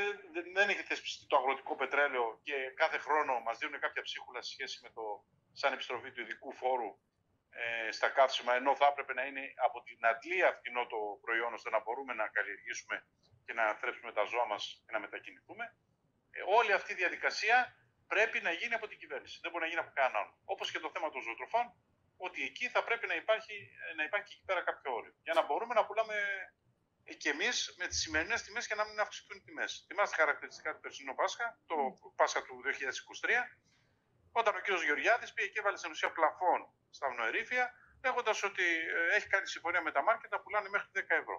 δεν έχει θεσπιστεί το αγροτικό πετρέλαιο και κάθε χρόνο μας δίνουν κάποια ψίχουλα σε σχέση με το σαν επιστροφή του ειδικού φόρου ε, στα κάψιμα, ενώ θα έπρεπε να είναι από την αντλία το προϊόν ώστε να μπορούμε να καλλιεργήσουμε και να θρέψουμε τα ζώα μας και να μετακινηθούμε. Ε, όλη αυτή η διαδικασία πρέπει να γίνει από την κυβέρνηση. Δεν μπορεί να γίνει από κανέναν. Όπως και το θέμα των ζωοτροφών, ότι εκεί θα πρέπει να υπάρχει, ε, να υπάρχει και εκεί πέρα κάποιο όριο. Για να μπορούμε να πουλάμε ε, και εμείς με τις σημερινές τιμές και να μην αυξηθούν οι τιμές. Θυμάστε χαρακτηριστικά του περσινού Πάσχα, το Πάσχα του 2023, όταν ο κ. Γεωργιάδης πήγε και έβαλε στην ουσία πλαφόν στα βνοερήφια, λέγοντας ότι έχει κάνει συμφωνία με τα μάρκετ να πουλάνε μέχρι 10 ευρώ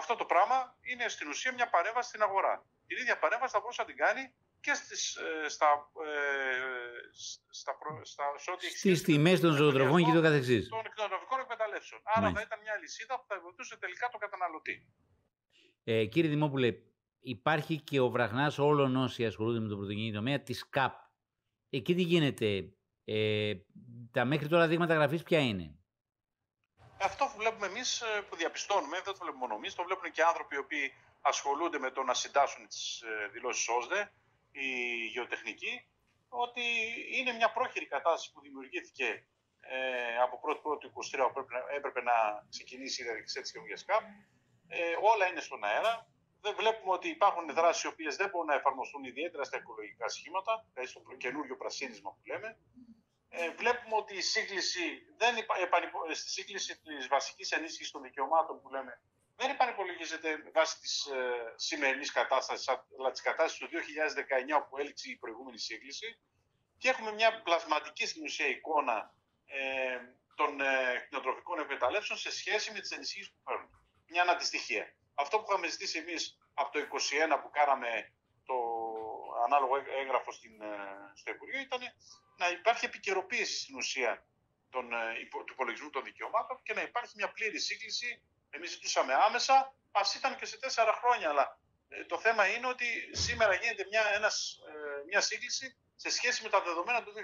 αυτό το πράγμα είναι στην ουσία μια παρέμβαση στην αγορά. Την ίδια παρέμβαση θα μπορούσε να την κάνει και στις, ε, στα, ε, στα, στα, σε ό,τι τιμές των ζωοτροφών και το καθεξής. Των κτηνοτροφικών εκμεταλλεύσεων. Άρα θα ήταν μια λυσίδα που θα βοηθούσε τελικά τον καταναλωτή. Ε, κύριε Δημόπουλε, υπάρχει και ο βραχνάς όλων όσοι ασχολούνται με το πρωτογενή τομέα της ΚΑΠ. Εκεί τι γίνεται, ε, τα μέχρι τώρα δείγματα γραφής ποια είναι αυτό που βλέπουμε εμείς, ε, που διαπιστώνουμε, δεν το βλέπουμε μόνο εμείς, το βλέπουν και άνθρωποι οι οποίοι ασχολούνται με το να συντάσσουν τις ε, δηλώσεις ΩΣΔΕ, οι γεωτεχνικοί, ότι είναι μια πρόχειρη κατάσταση που δημιουργήθηκε ε, από 1η του 23 που έπρεπε να ξεκινήσει η διαδικασία της καινούργιας ΚΑΠ. Ε, όλα είναι στον αέρα. Δεν βλέπουμε ότι υπάρχουν δράσεις οι οποίες δεν μπορούν να εφαρμοστούν ιδιαίτερα στα οικολογικά σχήματα, δηλαδή στο καινούριο πρασίνισμα που λέμε ε, βλέπουμε ότι η σύγκληση, δεν υπα... Ε, στη σύγκληση της βασικής ενίσχυσης των δικαιωμάτων που λέμε δεν υπανυπολογίζεται βάσει της ε, σημερινής αλλά της κατάστασης του 2019 που έληξε η προηγούμενη σύγκληση και έχουμε μια πλασματική στην ουσία εικόνα ε, των ε, κτηνοτροφικών εκμεταλλεύσεων σε σχέση με τις ενισχύσεις που φέρνουν. Μια αντιστοιχία. Αυτό που είχαμε ζητήσει εμείς από το 2021 που κάναμε ανάλογο έγγραφο στην, ε, στο Υπουργείο ήταν να υπάρχει επικαιροποίηση στην ουσία ε, του υπολογισμού των δικαιωμάτων και να υπάρχει μια πλήρη σύγκληση. Εμείς ζητούσαμε άμεσα, ας ήταν και σε τέσσερα χρόνια, αλλά ε, το θέμα είναι ότι σήμερα γίνεται μια, ένας, μια σύγκληση σε σχέση με τα δεδομένα του 2019.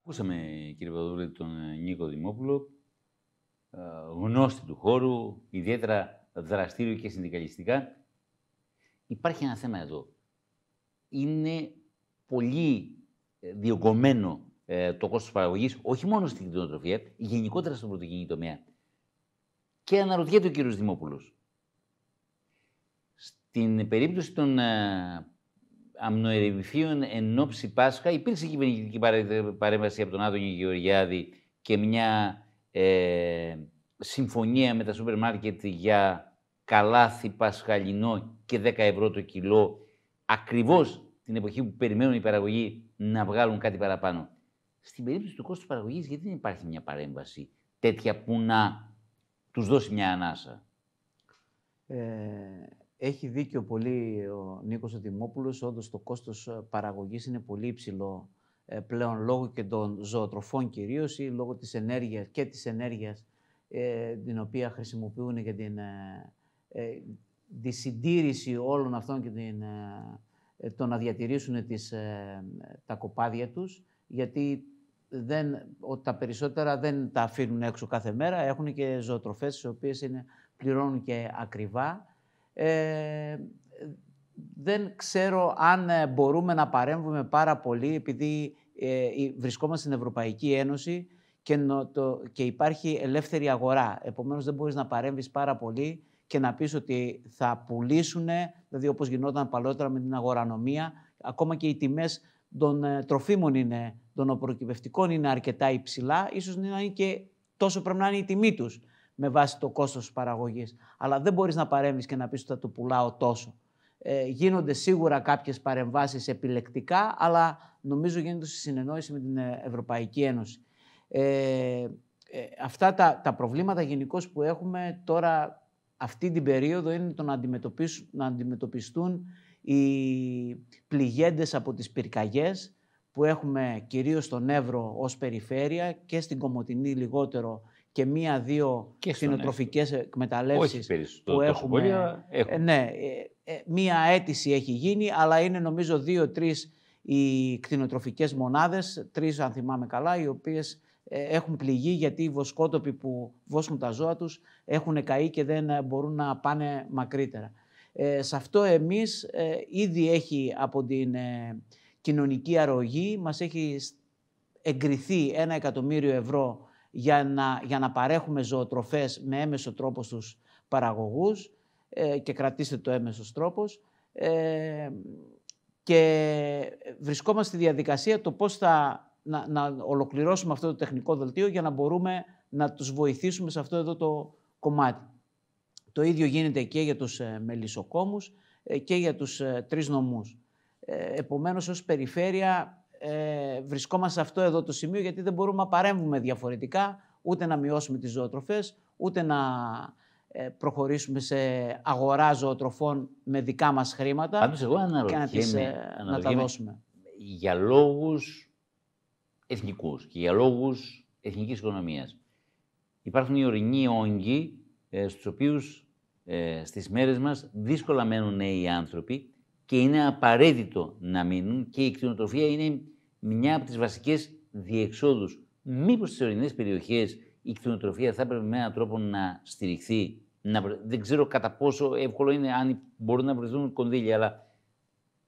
Ακούσαμε, κύριε Παδούλη τον Νίκο Δημόπουλο, γνώστη του χώρου, ιδιαίτερα δραστήριο και συνδικαλιστικά. Υπάρχει ένα θέμα εδώ. Είναι πολύ ε, διωγγωμένο ε, το κόστος παραγωγής, όχι μόνο στην κτηνοτροφία, γενικότερα στον πρωτογενή τομέα. Και αναρωτιέται ο κύριος Δημόπουλος. Στην περίπτωση των ε, εν ώψη Πάσχα υπήρξε κυβερνητική παρέμβαση από τον Άδωνη Γεωργιάδη και μια ε, συμφωνία με τα σούπερ μάρκετ για καλάθι πασχαλινό και 10 ευρώ το κιλό, ακριβώς την εποχή που περιμένουν οι παραγωγοί να βγάλουν κάτι παραπάνω. Στην περίπτωση του κόστους παραγωγής, γιατί δεν υπάρχει μια παρέμβαση τέτοια που να τους δώσει μια ανάσα. Ε, έχει δίκιο πολύ ο Νίκος Δημόπουλος, όντως το κόστος παραγωγής είναι πολύ υψηλό ε, πλέον λόγω και των ζωοτροφών κυρίως ή λόγω της ενέργειας και της ενέργειας ε, την οποία χρησιμοποιούν για την, ε, ε, τη συντήρηση όλων αυτών και την, το να διατηρήσουν τις, τα κοπάδια τους, γιατί δεν, τα περισσότερα δεν τα αφήνουν έξω κάθε μέρα, έχουν και ζωοτροφές τις οποίες είναι, πληρώνουν και ακριβά. δεν ξέρω αν μπορούμε να παρέμβουμε πάρα πολύ, επειδή ε, βρισκόμαστε στην Ευρωπαϊκή Ένωση και, το, και υπάρχει ελεύθερη αγορά. Επομένως δεν μπορείς να παρέμβεις πάρα πολύ και να πεις ότι θα πουλήσουν, δηλαδή όπως γινόταν παλαιότερα με την αγορανομία, ακόμα και οι τιμές των ε, τροφίμων είναι, των οπροκυπευτικών είναι αρκετά υψηλά, ίσως να είναι και τόσο πρέπει να είναι η τιμή τους με βάση το κόστος παραγωγής. Αλλά δεν μπορείς να παρέμβεις και να πεις ότι θα το πουλάω τόσο. Ε, γίνονται σίγουρα κάποιες παρεμβάσεις επιλεκτικά, αλλά νομίζω γίνονται σε συνεννόηση με την ε, Ευρωπαϊκή Ένωση. Ε, ε, αυτά τα, τα προβλήματα γενικώς που έχουμε τώρα αυτή την περίοδο είναι το να, αντιμετωπίσουν, να αντιμετωπιστούν οι πληγέντες από τις πυρκαγιές που έχουμε κυρίως στον Εύρο ως περιφέρεια και στην Κομωτινή λιγότερο και μία-δύο κτηνοτροφικές εκμεταλλεύσεις που έχουμε. Ε, ναι, ε, μία αίτηση έχει γίνει, αλλά είναι νομίζω δύο-τρεις οι κτηνοτροφικές μονάδες, τρεις αν θυμάμαι καλά, οι οποίες ε, έχουν πληγεί γιατί οι βοσκότοποι που βόσκουν τα ζώα τους έχουν καεί και δεν ε, μπορούν να πάνε μακρύτερα. Ε, σε αυτό εμείς ε, ήδη έχει από την κοινωνική αρρωγή, μας έχει εγκριθεί ένα εκατομμύριο ευρώ για να, για να παρέχουμε ζωοτροφές με έμεσο τρόπο στους παραγωγούς και κρατήστε το έμεσος τρόπος. Και βρισκόμαστε στη διαδικασία το πώς θα να, να ολοκληρώσουμε αυτό το τεχνικό δελτίο για να μπορούμε να τους βοηθήσουμε σε αυτό εδώ το κομμάτι. Το ίδιο γίνεται και για τους ε, μελισσοκόμους ε, και για τους ε, τρεις νομούς. Επομένως, ως περιφέρεια βρισκόμαστε σε αυτό εδώ το σημείο γιατί δεν μπορούμε να παρέμβουμε διαφορετικά, ούτε να μειώσουμε τις ζωοτροφές, ούτε να προχωρήσουμε σε αγορά ζωοτροφών με δικά μας χρήματα εγώ και να, Για λόγους εθνικούς και για λόγους εθνικής οικονομίας. Υπάρχουν οι ορεινοί όγκοι, ε, στους οποίους ε, στις μέρες μας δύσκολα μένουν νέοι άνθρωποι και είναι απαραίτητο να μείνουν και η κτηνοτροφία είναι μια από τις βασικές διεξόδους. Μήπως στις ορεινές περιοχές η κτηνοτροφία θα έπρεπε με έναν τρόπο να στηριχθεί. Να... Δεν ξέρω κατά πόσο εύκολο είναι αν μπορούν να βρεθούν κονδύλια, αλλά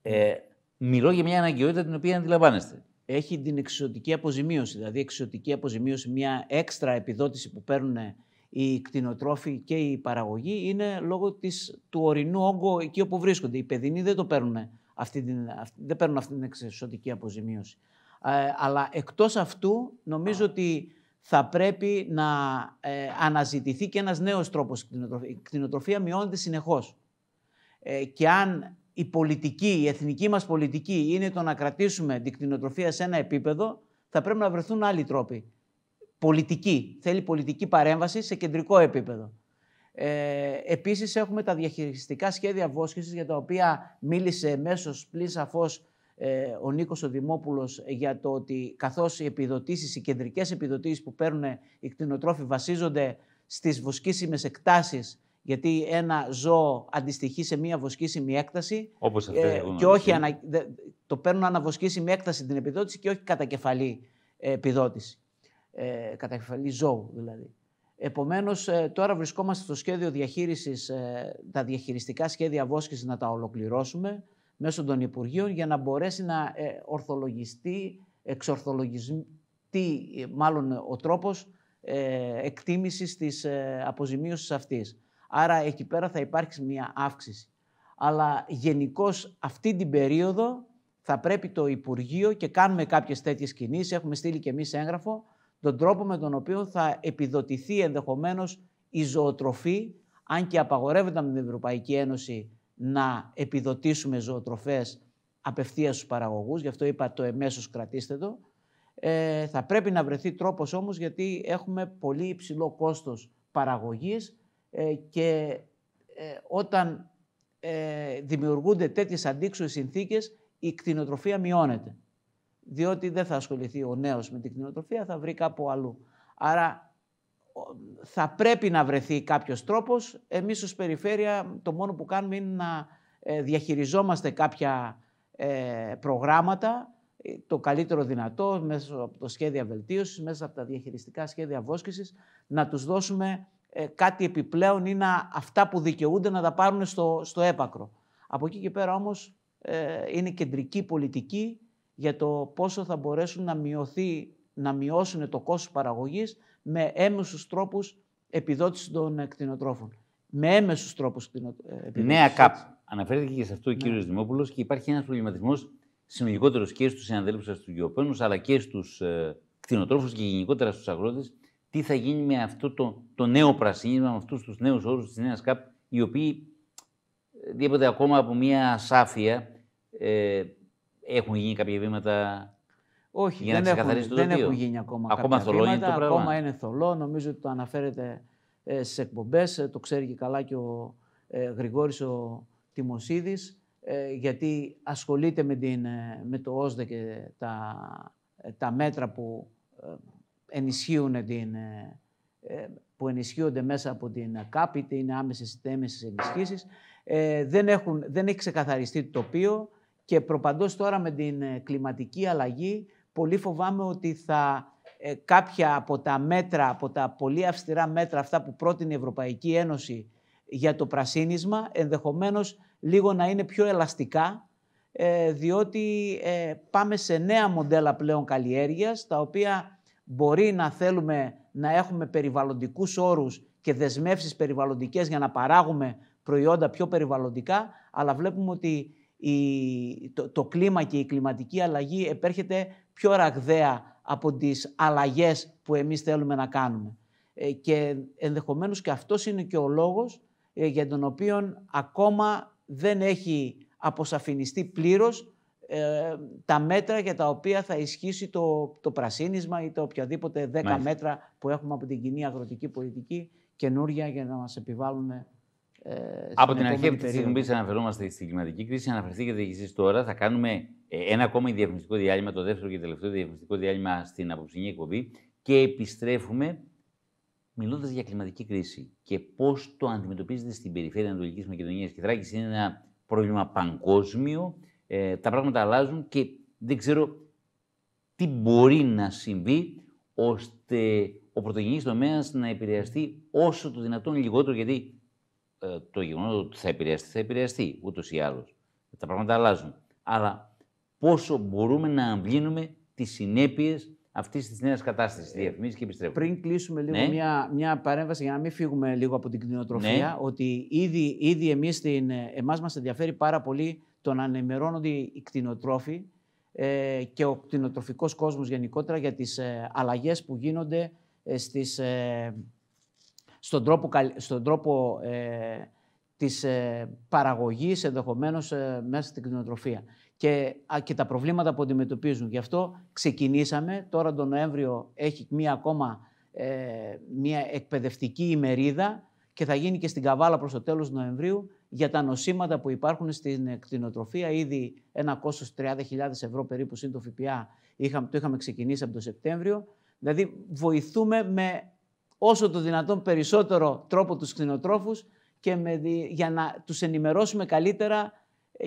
ε, μιλώ για μια αναγκαιότητα την οποία αντιλαμβάνεστε έχει την εξωτική αποζημίωση. Δηλαδή, εξωτική αποζημίωση, μια έξτρα επιδότηση που παίρνουν οι κτηνοτρόφοι και οι παραγωγή είναι λόγω της, του ορεινού όγκου εκεί όπου βρίσκονται. Οι παιδινοί δεν, το παίρνουν, αυτή την, δεν παίρνουν αυτή την εξωτική αποζημίωση. Ε, αλλά εκτός αυτού νομίζω ότι θα πρέπει να ε, αναζητηθεί και ένας νέος τρόπος κτηνοτροφία. Η κτηνοτροφία μειώνεται συνεχώς. Ε, και αν η πολιτική, η εθνική μας πολιτική είναι το να κρατήσουμε την κτηνοτροφία σε ένα επίπεδο, θα πρέπει να βρεθούν άλλοι τρόποι. Πολιτική. Θέλει πολιτική παρέμβαση σε κεντρικό επίπεδο. Ε, επίσης έχουμε τα διαχειριστικά σχέδια βόσκησης για τα οποία μίλησε μέσω πλήν σαφώς ε, ο Νίκος ο Δημόπουλος για το ότι καθώς οι επιδοτήσεις, οι κεντρικές επιδοτήσεις που παίρνουν οι κτηνοτρόφοι βασίζονται στις βοσκήσιμες εκτάσεις γιατί ένα ζώο αντιστοιχεί σε μία βοσκήσιμη έκταση. Όπως ε, Και όχι ανα, το παίρνουν αναβοσκήσιμη έκταση την επιδότηση και όχι κατακεφαλή ε, επιδότηση. Ε, κατακεφαλή ζώου δηλαδή. Επομένως, ε, τώρα βρισκόμαστε στο σχέδιο διαχείρισης, ε, τα διαχειριστικά σχέδια βόσκησης να τα ολοκληρώσουμε μέσω των Υπουργείων για να μπορέσει να ορθολογιστεί, εξορθολογιστεί μάλλον ο τρόπος εκτίμησης της αποζημίωσης αυτής. Άρα εκεί πέρα θα υπάρξει μια αύξηση. Αλλά γενικώς αυτή την περίοδο θα πρέπει το Υπουργείο και κάνουμε κάποιες τέτοιες κινήσεις, έχουμε στείλει και εμείς έγγραφο, τον τρόπο με τον οποίο θα επιδοτηθεί ενδεχομένως η ζωοτροφή, αν και απαγορεύεται από την Ευρωπαϊκή Ένωση να επιδοτήσουμε ζωοτροφές απευθείας στους παραγωγούς, γι' αυτό είπα το εμέσως κρατήστε το, ε, θα πρέπει να βρεθεί τρόπος όμως γιατί έχουμε πολύ υψηλό κόστος παραγωγής ε, και ε, όταν ε, δημιουργούνται τέτοιες αντίξωες συνθήκες, η κτηνοτροφία μειώνεται. Διότι δεν θα ασχοληθεί ο νέος με την κτηνοτροφία, θα βρει κάπου αλλού. Άρα θα πρέπει να βρεθεί κάποιος τρόπος. Εμείς ως περιφέρεια το μόνο που κάνουμε είναι να διαχειριζόμαστε κάποια προγράμματα, το καλύτερο δυνατό, μέσα από το σχέδιο βελτίωσης, μέσα από τα διαχειριστικά σχέδια βόσκησης, να τους δώσουμε ε, κάτι επιπλέον είναι αυτά που δικαιούνται να τα πάρουν στο, στο έπακρο. Από εκεί και πέρα όμως ε, είναι κεντρική πολιτική για το πόσο θα μπορέσουν να, μειωθεί, να μειώσουν το κόστος παραγωγής με έμεσους τρόπους επιδότησης των κτηνοτρόφων. Με έμεσους τρόπους ε, επιδότησης. Νέα ΚΑΠ. Αναφέρθηκε και σε αυτό ο ναι. κύριος Δημόπουλος και υπάρχει ένας προβληματισμός συνολικότερος και στους συναδέλφους σας τους Γεωπένους αλλά και στους ε, κτηνοτρόφους και γενικότερα στους αγρότες τι θα γίνει με αυτό το, το νέο πρασίνισμα, με αυτούς τους νέους όρους της νέας ΚΑΠ, οι οποίοι ε, δίποτε ακόμα από μια ασάφεια ε, έχουν γίνει κάποια βήματα όχι, για δεν, να έχουν, το δεν έχουν γίνει ακόμα. Ακόμα θολό το πράγμα. Ακόμα είναι θολό. Νομίζω ότι το αναφέρεται ε, στις εκπομπές. Ε, το ξέρει και καλά και ο ε, Γρηγόρης ο Τιμοσίδη, γιατί ασχολείται με, την, με το ΩΣΔΕ και τα, τα μέτρα που ενισχύουν την, ε, ε, που ενισχύονται μέσα από την ΚΑΠ, είτε είναι άμεσες είτε έμεσες ενισχύσεις. Ε, δεν, έχουν, δεν έχει ξεκαθαριστεί το τοπίο και προπαντός τώρα με την κλιματική αλλαγή πολύ φοβάμαι ότι θα κάποια από τα μέτρα, από τα πολύ αυστηρά μέτρα αυτά που πρότεινε η Ευρωπαϊκή Ένωση για το πρασίνισμα ενδεχομένως λίγο να είναι πιο ελαστικά διότι πάμε σε νέα μοντέλα πλέον καλλιέργειας τα οποία μπορεί να θέλουμε να έχουμε περιβαλλοντικούς όρους και δεσμεύσεις περιβαλλοντικές για να παράγουμε προϊόντα πιο περιβαλλοντικά, αλλά βλέπουμε ότι το, κλίμα και η κλιματική αλλαγή επέρχεται πιο ραγδαία από τις αλλαγές που εμείς θέλουμε να κάνουμε. Ε, και ενδεχομένως και αυτός είναι και ο λόγος ε, για τον οποίο ακόμα δεν έχει αποσαφινιστεί πλήρως ε, τα μέτρα για τα οποία θα ισχύσει το, το πρασίνισμα ή τα οποιαδήποτε δέκα μέτρα που έχουμε από την κοινή αγροτική πολιτική καινούρια για να μας επιβάλλουν ε, από την αρχή αυτή τη στιγμή αναφερόμαστε στην κλιματική κρίση. Αναφερθήκατε και εσεί τώρα. Θα κάνουμε ε, ένα ακόμη διαφημιστικό διάλειμμα, το δεύτερο και τελευταίο διαφημιστικό διάλειμμα στην απόψινή εκπομπή και επιστρέφουμε μιλώντας για κλιματική κρίση και πώς το αντιμετωπίζετε στην περιφέρεια Ανατολικής Μακεδονίας και Θράκης. Είναι ένα πρόβλημα παγκόσμιο ε, τα πράγματα αλλάζουν και δεν ξέρω τι μπορεί να συμβεί ώστε ο πρωτογενής τομέας να επηρεαστεί όσο το δυνατόν λιγότερο, γιατί ε, το γεγονός ότι θα επηρεαστεί, θα επηρεαστεί ούτως ή άλλως. Τα πράγματα αλλάζουν. Αλλά πόσο μπορούμε να αμβλύνουμε τις συνέπειες αυτής της νέας κατάστασης. Ε, Διαφημίσει και επιστρέφουμε. Πριν κλείσουμε λίγο ναι. μια, μια παρέμβαση για να μην φύγουμε λίγο από την κτηνοτροφία, ναι. ότι ήδη, ήδη εμείς εμάς μας ενδιαφέρει πάρα πολύ το να ενημερώνονται οι κτηνοτρόφοι ε, και ο κτηνοτροφικός κόσμος γενικότερα για τις ε, αλλαγές που γίνονται ε, στις, ε, στον τρόπο, στον τρόπο της παραγωγής ενδεχομένως μέσα στην κτηνοτροφία και, και τα προβλήματα που αντιμετωπίζουν. Γι' αυτό ξεκινήσαμε. Τώρα τον Νοέμβριο έχει μία ακόμα ε, μία εκπαιδευτική ημερίδα και θα γίνει και στην Καβάλα προς το τέλος Νοεμβρίου για τα νοσήματα που υπάρχουν στην κτηνοτροφία. Ήδη 130.000 ευρώ περίπου σύν το ΦΠΑ το είχαμε ξεκινήσει από τον Σεπτέμβριο. Δηλαδή βοηθούμε με όσο το δυνατόν περισσότερο τρόπο τους κτηνοτρόφους και με, για να τους ενημερώσουμε καλύτερα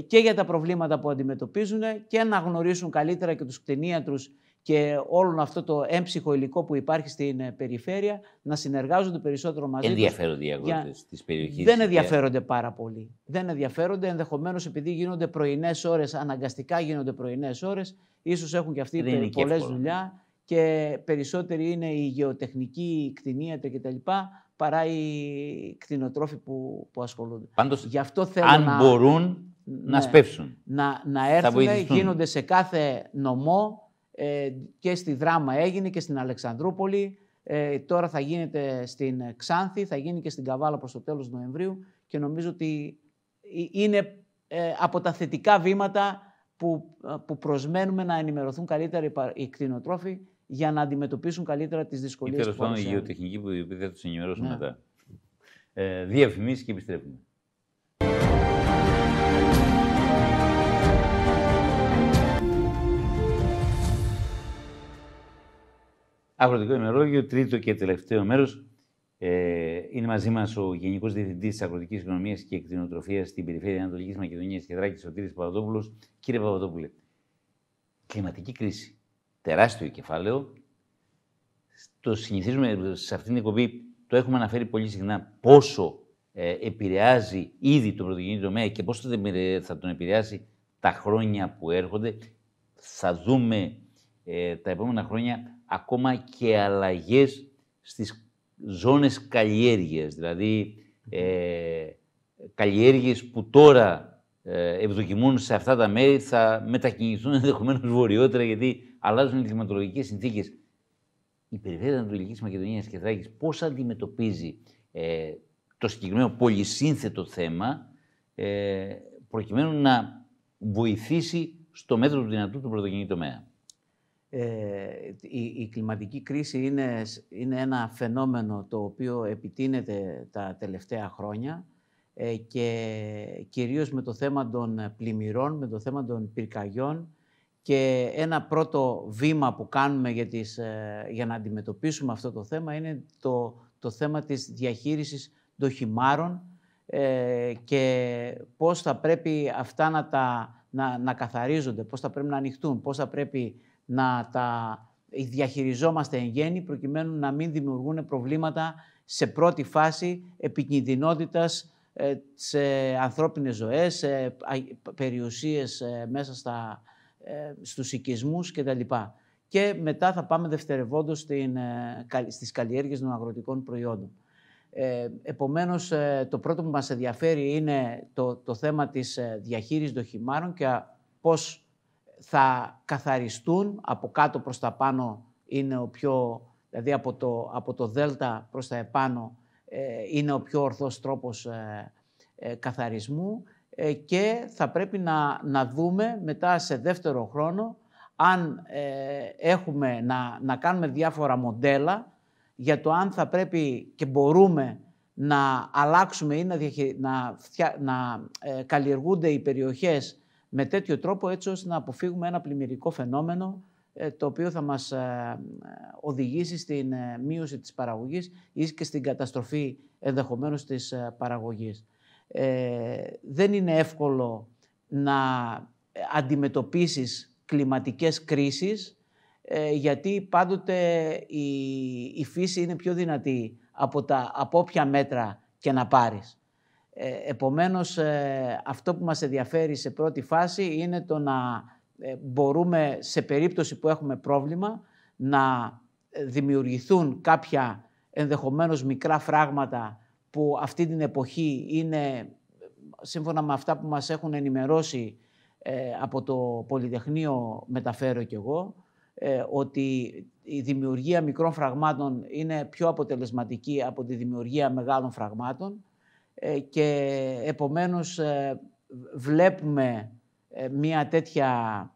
και για τα προβλήματα που αντιμετωπίζουν και να γνωρίσουν καλύτερα και τους κτηνίατρους και όλο αυτό το έμψυχο υλικό που υπάρχει στην ε, περιφέρεια να συνεργάζονται περισσότερο μαζί τους. Ενδιαφέρονται οι αγρότε για... της περιοχής. Δεν ενδιαφέρονται πάρα πολύ. Δεν ενδιαφέρονται. Ενδεχομένως επειδή γίνονται πρωινές ώρες, αναγκαστικά γίνονται πρωινές ώρες, ίσως έχουν και αυτοί πολλέ δουλειά και περισσότεροι είναι οι γεωτεχνικοί, οι κτηνίατροι κτλ. παρά οι κτηνοτρόφοι που, που ασχολούνται. Πάντως, Γι' αυτό θέλω αν μπορούν να ναι, Να, να έρθουν, γίνονται σε κάθε νομό ε, και στη Δράμα έγινε και στην Αλεξανδρούπολη. Ε, τώρα θα γίνεται στην Ξάνθη, θα γίνει και στην Καβάλα προς το τέλος Νοεμβρίου και νομίζω ότι είναι ε, από τα θετικά βήματα που, ε, που προσμένουμε να ενημερωθούν καλύτερα οι κτηνοτρόφοι για να αντιμετωπίσουν καλύτερα τις δυσκολίες που Τέλος πάντων η γεωτεχνική που θα τους ενημερώσουν ναι. μετά. Ε, διαφημίσεις και επιστρέφουμε. Αγροτικό ημερολόγιο, τρίτο και τελευταίο μέρος. Ε, είναι μαζί μας ο Γενικός Διευθυντής της Αγροτικής Οικονομίας και Εκτινοτροφία στην Περιφέρεια Ανατολικής Μακεδονίας και Δράκη, Τρίτη Παπαδόπουλος. Κύριε Παπαδόπουλε, κλιματική κρίση. Τεράστιο κεφάλαιο. Το συνηθίζουμε σε αυτήν την εκπομπή, το έχουμε αναφέρει πολύ συχνά πόσο ε, επηρεάζει ήδη τον πρωτογενή τομέα και πόσο θα τον επηρεάσει τα χρόνια που έρχονται. Θα δούμε ε, τα επόμενα χρόνια ακόμα και αλλαγές στις ζώνες καλλιέργειας, δηλαδή ε, καλλιέργειες που τώρα ε, ευδοκιμούν σε αυτά τα μέρη θα μετακινηθούν ενδεχομένως βορειότερα γιατί αλλάζουν οι κλιματολογικές συνθήκες. Η περιφέρεια Ανατολικής Μακεδονίας και Θράκης πώς αντιμετωπίζει ε, το συγκεκριμένο πολυσύνθετο θέμα ε, προκειμένου να βοηθήσει στο μέτρο του δυνατού του πρωτογενή τομέα. Ε, η, η κλιματική κρίση είναι, ένα φαινόμενο το οποίο επιτείνεται τα τελευταία χρόνια ε, και κυρίως με το θέμα των πλημμυρών, με το θέμα των πυρκαγιών και ένα πρώτο βήμα που κάνουμε για, ε, για να αντιμετωπίσουμε αυτό το θέμα είναι το, το θέμα της διαχείρισης των χυμάρων και πώς θα πρέπει αυτά να, τα, να, να καθαρίζονται, πώς θα πρέπει να ανοιχτούν, πώς θα πρέπει να τα διαχειριζόμαστε εν γέννη προκειμένου να μην δημιουργούν προβλήματα σε πρώτη φάση επικινδυνότητας ε, σε ανθρώπινες ζωές, σε περιουσίες ε, μέσα στα, ε, στους οικισμούς κτλ. Και μετά θα πάμε δευτερευόντως στις καλλιέργειες των αγροτικών προϊόντων. επομένως, το πρώτο που μας ενδιαφέρει είναι το, το θέμα της διαχείρισης των χυμάρων και πώς θα καθαριστούν, από κάτω προς τα πάνω είναι ο πιο, δηλαδή από το, από το δέλτα προς τα επάνω ε, είναι ο πιο ορθός τρόπος ε, ε, καθαρισμού και θα πρέπει να, να δούμε μετά σε δεύτερο χρόνο αν έχουμε να, να κάνουμε διάφορα μοντέλα για το αν θα πρέπει και μπορούμε να αλλάξουμε ή να, να, να καλλιεργούνται οι περιοχές με τέτοιο τρόπο έτσι ώστε να αποφύγουμε ένα πλημμυρικό φαινόμενο ε, το οποίο θα μας ε, οδηγήσει στην ε, μείωση της παραγωγής ή και στην καταστροφή ενδεχομένως της παραγωγής. δεν είναι εύκολο να αντιμετωπίσεις κλιματικές κρίσεις γιατί πάντοτε η, φύση είναι πιο δυνατή από, τα, από όποια μέτρα και να πάρεις. Ε, επομένως ε, αυτό που μας ενδιαφέρει σε πρώτη φάση είναι το να ε, μπορούμε σε περίπτωση που έχουμε πρόβλημα να δημιουργηθούν κάποια ενδεχομένως μικρά φράγματα που αυτή την εποχή είναι σύμφωνα με αυτά που μας έχουν ενημερώσει από το Πολυτεχνείο μεταφέρω κι εγώ ότι η δημιουργία μικρών φραγμάτων είναι πιο αποτελεσματική από τη δημιουργία μεγάλων φραγμάτων ε, και επομένως ε, βλέπουμε ε, μια τέτοια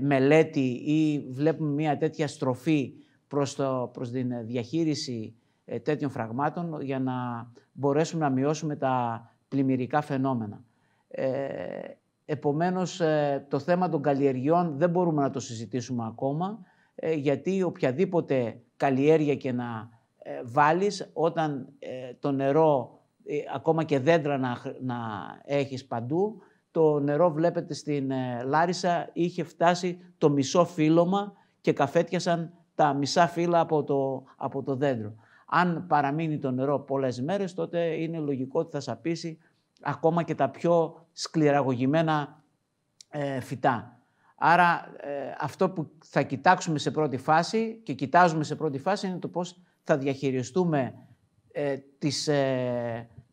μελέτη ή βλέπουμε μια τέτοια στροφή προς, το, προς την διαχείριση τέτοιων φραγμάτων για να μπορέσουμε να μειώσουμε τα πλημμυρικά φαινόμενα. Επομένως, το θέμα των καλλιεργιών δεν μπορούμε να το συζητήσουμε ακόμα, γιατί οποιαδήποτε καλλιέργεια και να βάλεις, όταν το νερό ε, ακόμα και δέντρα να, να έχεις παντού. Το νερό βλέπετε στην ε, Λάρισα είχε φτάσει το μισό φύλλωμα και καφέτιασαν τα μισά φύλλα από το, από το δέντρο. Αν παραμείνει το νερό πολλές μέρες, τότε είναι λογικό ότι θα σαπίσει ακόμα και τα πιο σκληραγωγημένα ε, φυτά. Άρα αυτό που θα κοιτάξουμε σε πρώτη φάση και κοιτάζουμε σε πρώτη φάση είναι το πώς θα διαχειριστούμε ε, τις,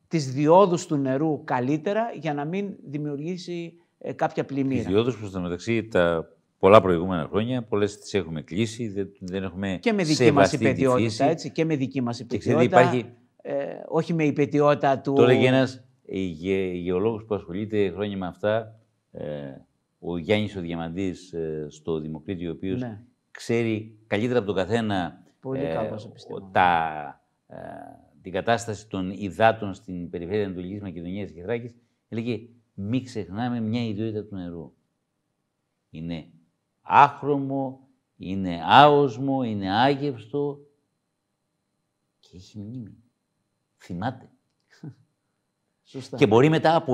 τις διόδους του νερού καλύτερα για να μην δημιουργήσει ε, κάποια πλημμύρα. Τις διόδους που στο μεταξύ τα πολλά προηγούμενα χρόνια, πολλές τις έχουμε κλείσει, δεν, έχουμε Και με δική μα υπετιότητα, έτσι, και με δική μας υπετιότητα. Υπάρχει... Ε, όχι με υπετιότητα του... Τώρα και ένας γε, γεωλόγος που ασχολείται χρόνια με αυτά, ε, ο Γιάννης ο Διαμαντής ε, στο Δημοκρίτη, ο οποίος ναι. ξέρει καλύτερα από τον καθένα τα την κατάσταση των υδάτων στην περιφέρεια Ανατολικής Μακεδονίας και Θράκης, έλεγε μην ξεχνάμε μια ιδιότητα του νερού. Είναι άχρωμο, είναι άοσμο, είναι άγευστο και έχει μνήμη. Θυμάται. Σωστά. Και μπορεί μετά από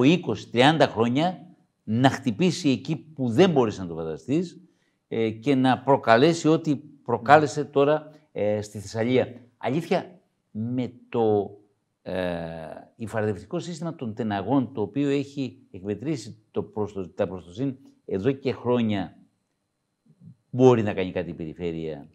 20-30 χρόνια να χτυπήσει εκεί που δεν μπορείς να το φανταστείς ε, και να προκαλέσει ό,τι προκάλεσε τώρα ε, στη Θεσσαλία. Αλήθεια, με το ε, υφαρδευτικό σύστημα των τεναγών, το οποίο έχει εκμετρήσει το προστο, τα προστοσύν εδώ και χρόνια, μπορεί να κάνει κάτι η περιφέρεια.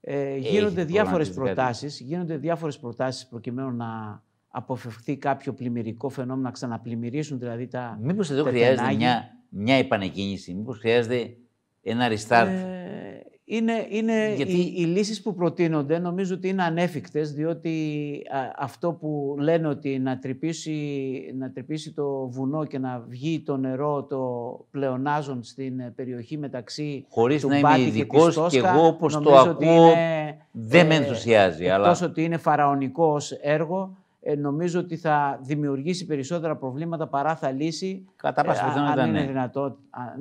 Ε, γίνονται διάφορες προτάσεις, γίνονται διάφορες προτάσεις προκειμένου να αποφευχθεί κάποιο πλημμυρικό φαινόμενο, να ξαναπλημμυρίσουν δηλαδή τα Μήπως εδώ τα χρειάζεται μια, μια επανεκκίνηση, μήπως χρειάζεται ένα restart. Ε, είναι, είναι οι, λύσεις που προτείνονται νομίζω ότι είναι ανέφικτες διότι αυτό που λένε ότι να τρυπήσει, να τρυπήσει το βουνό και να βγει το νερό το πλεονάζον στην ε, περιοχή μεταξύ Χωρίς του να είμαι ειδικό και, και, εγώ όπως δεν με ε, ενθουσιάζει. αλλά... ότι είναι φαραωνικό έργο ε, νομίζω ότι θα δημιουργήσει περισσότερα προβλήματα παρά θα λύσει αν, είναι ναι.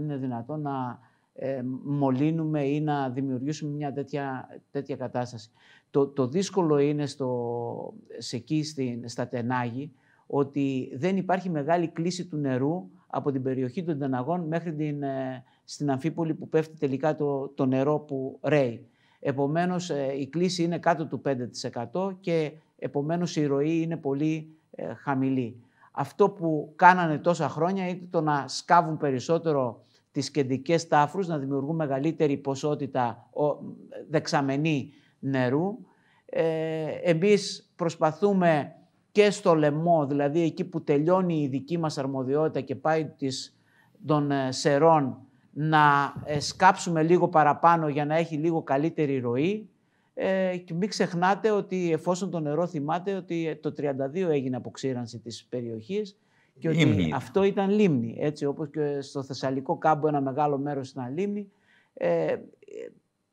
είναι δυνατό να ε, μολύνουμε ή να δημιουργήσουμε μια τέτοια, κατάσταση. Το, το δύσκολο είναι στο, σε εκεί στην, στα Τενάγη ότι δεν υπάρχει μεγάλη κλίση του νερού από την περιοχή των Τεναγών μέχρι την, ε, στην Αμφίπολη που πέφτει τελικά το, το νερό που ρέει. Επομένως ε, η κλίση είναι κάτω του 5% και επομένως η ροή είναι πολύ ε, χαμηλή. Αυτό που κάνανε τόσα χρόνια ήταν το να σκάβουν περισσότερο τις κεντρικές τάφρους, να δημιουργούν μεγαλύτερη ποσότητα δεξαμενή νερού. Ε, εμείς προσπαθούμε και στο λαιμό, δηλαδή εκεί που τελειώνει η δική μας αρμοδιότητα και πάει της, των ε, σερών, να ε, σκάψουμε λίγο παραπάνω για να έχει λίγο καλύτερη ροή. Ε, και μην ξεχνάτε ότι εφόσον το νερό θυμάται ότι ε, το 32 έγινε αποξήρανση της περιοχής και ότι αυτό ήταν λίμνη. Έτσι, όπως και στο Θεσσαλικό κάμπο ένα μεγάλο μέρος ήταν λίμνη. Ε,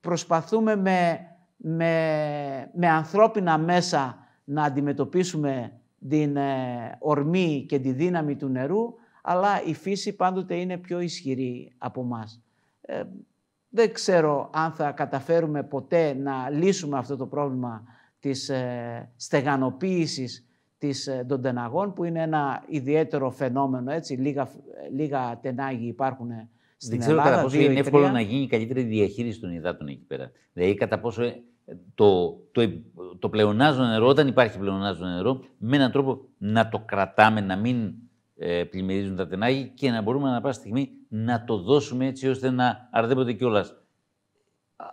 προσπαθούμε με, με, με ανθρώπινα μέσα να αντιμετωπίσουμε την ε, ορμή και τη δύναμη του νερού, αλλά η φύση πάντοτε είναι πιο ισχυρή από μας. Ε, δεν ξέρω αν θα καταφέρουμε ποτέ να λύσουμε αυτό το πρόβλημα της ε, στεγανοποίησης της, ε, των τεναγών που είναι ένα ιδιαίτερο φαινόμενο, έτσι, λίγα, ε, λίγα υπάρχουν στην Δεν ξέρω Ελλάδα, κατά πόσο είναι εύκολο να γίνει η καλύτερη διαχείριση των υδάτων εκεί πέρα. Δηλαδή κατά πόσο ε, το, το, το πλεονάζον νερό, όταν υπάρχει πλεονάζον νερό, με έναν τρόπο να το κρατάμε, να μην ε, πλημμυρίζουν τα τενάγη και να μπορούμε ανά πάσα στιγμή να το δώσουμε έτσι ώστε να αρδέπονται κιόλα.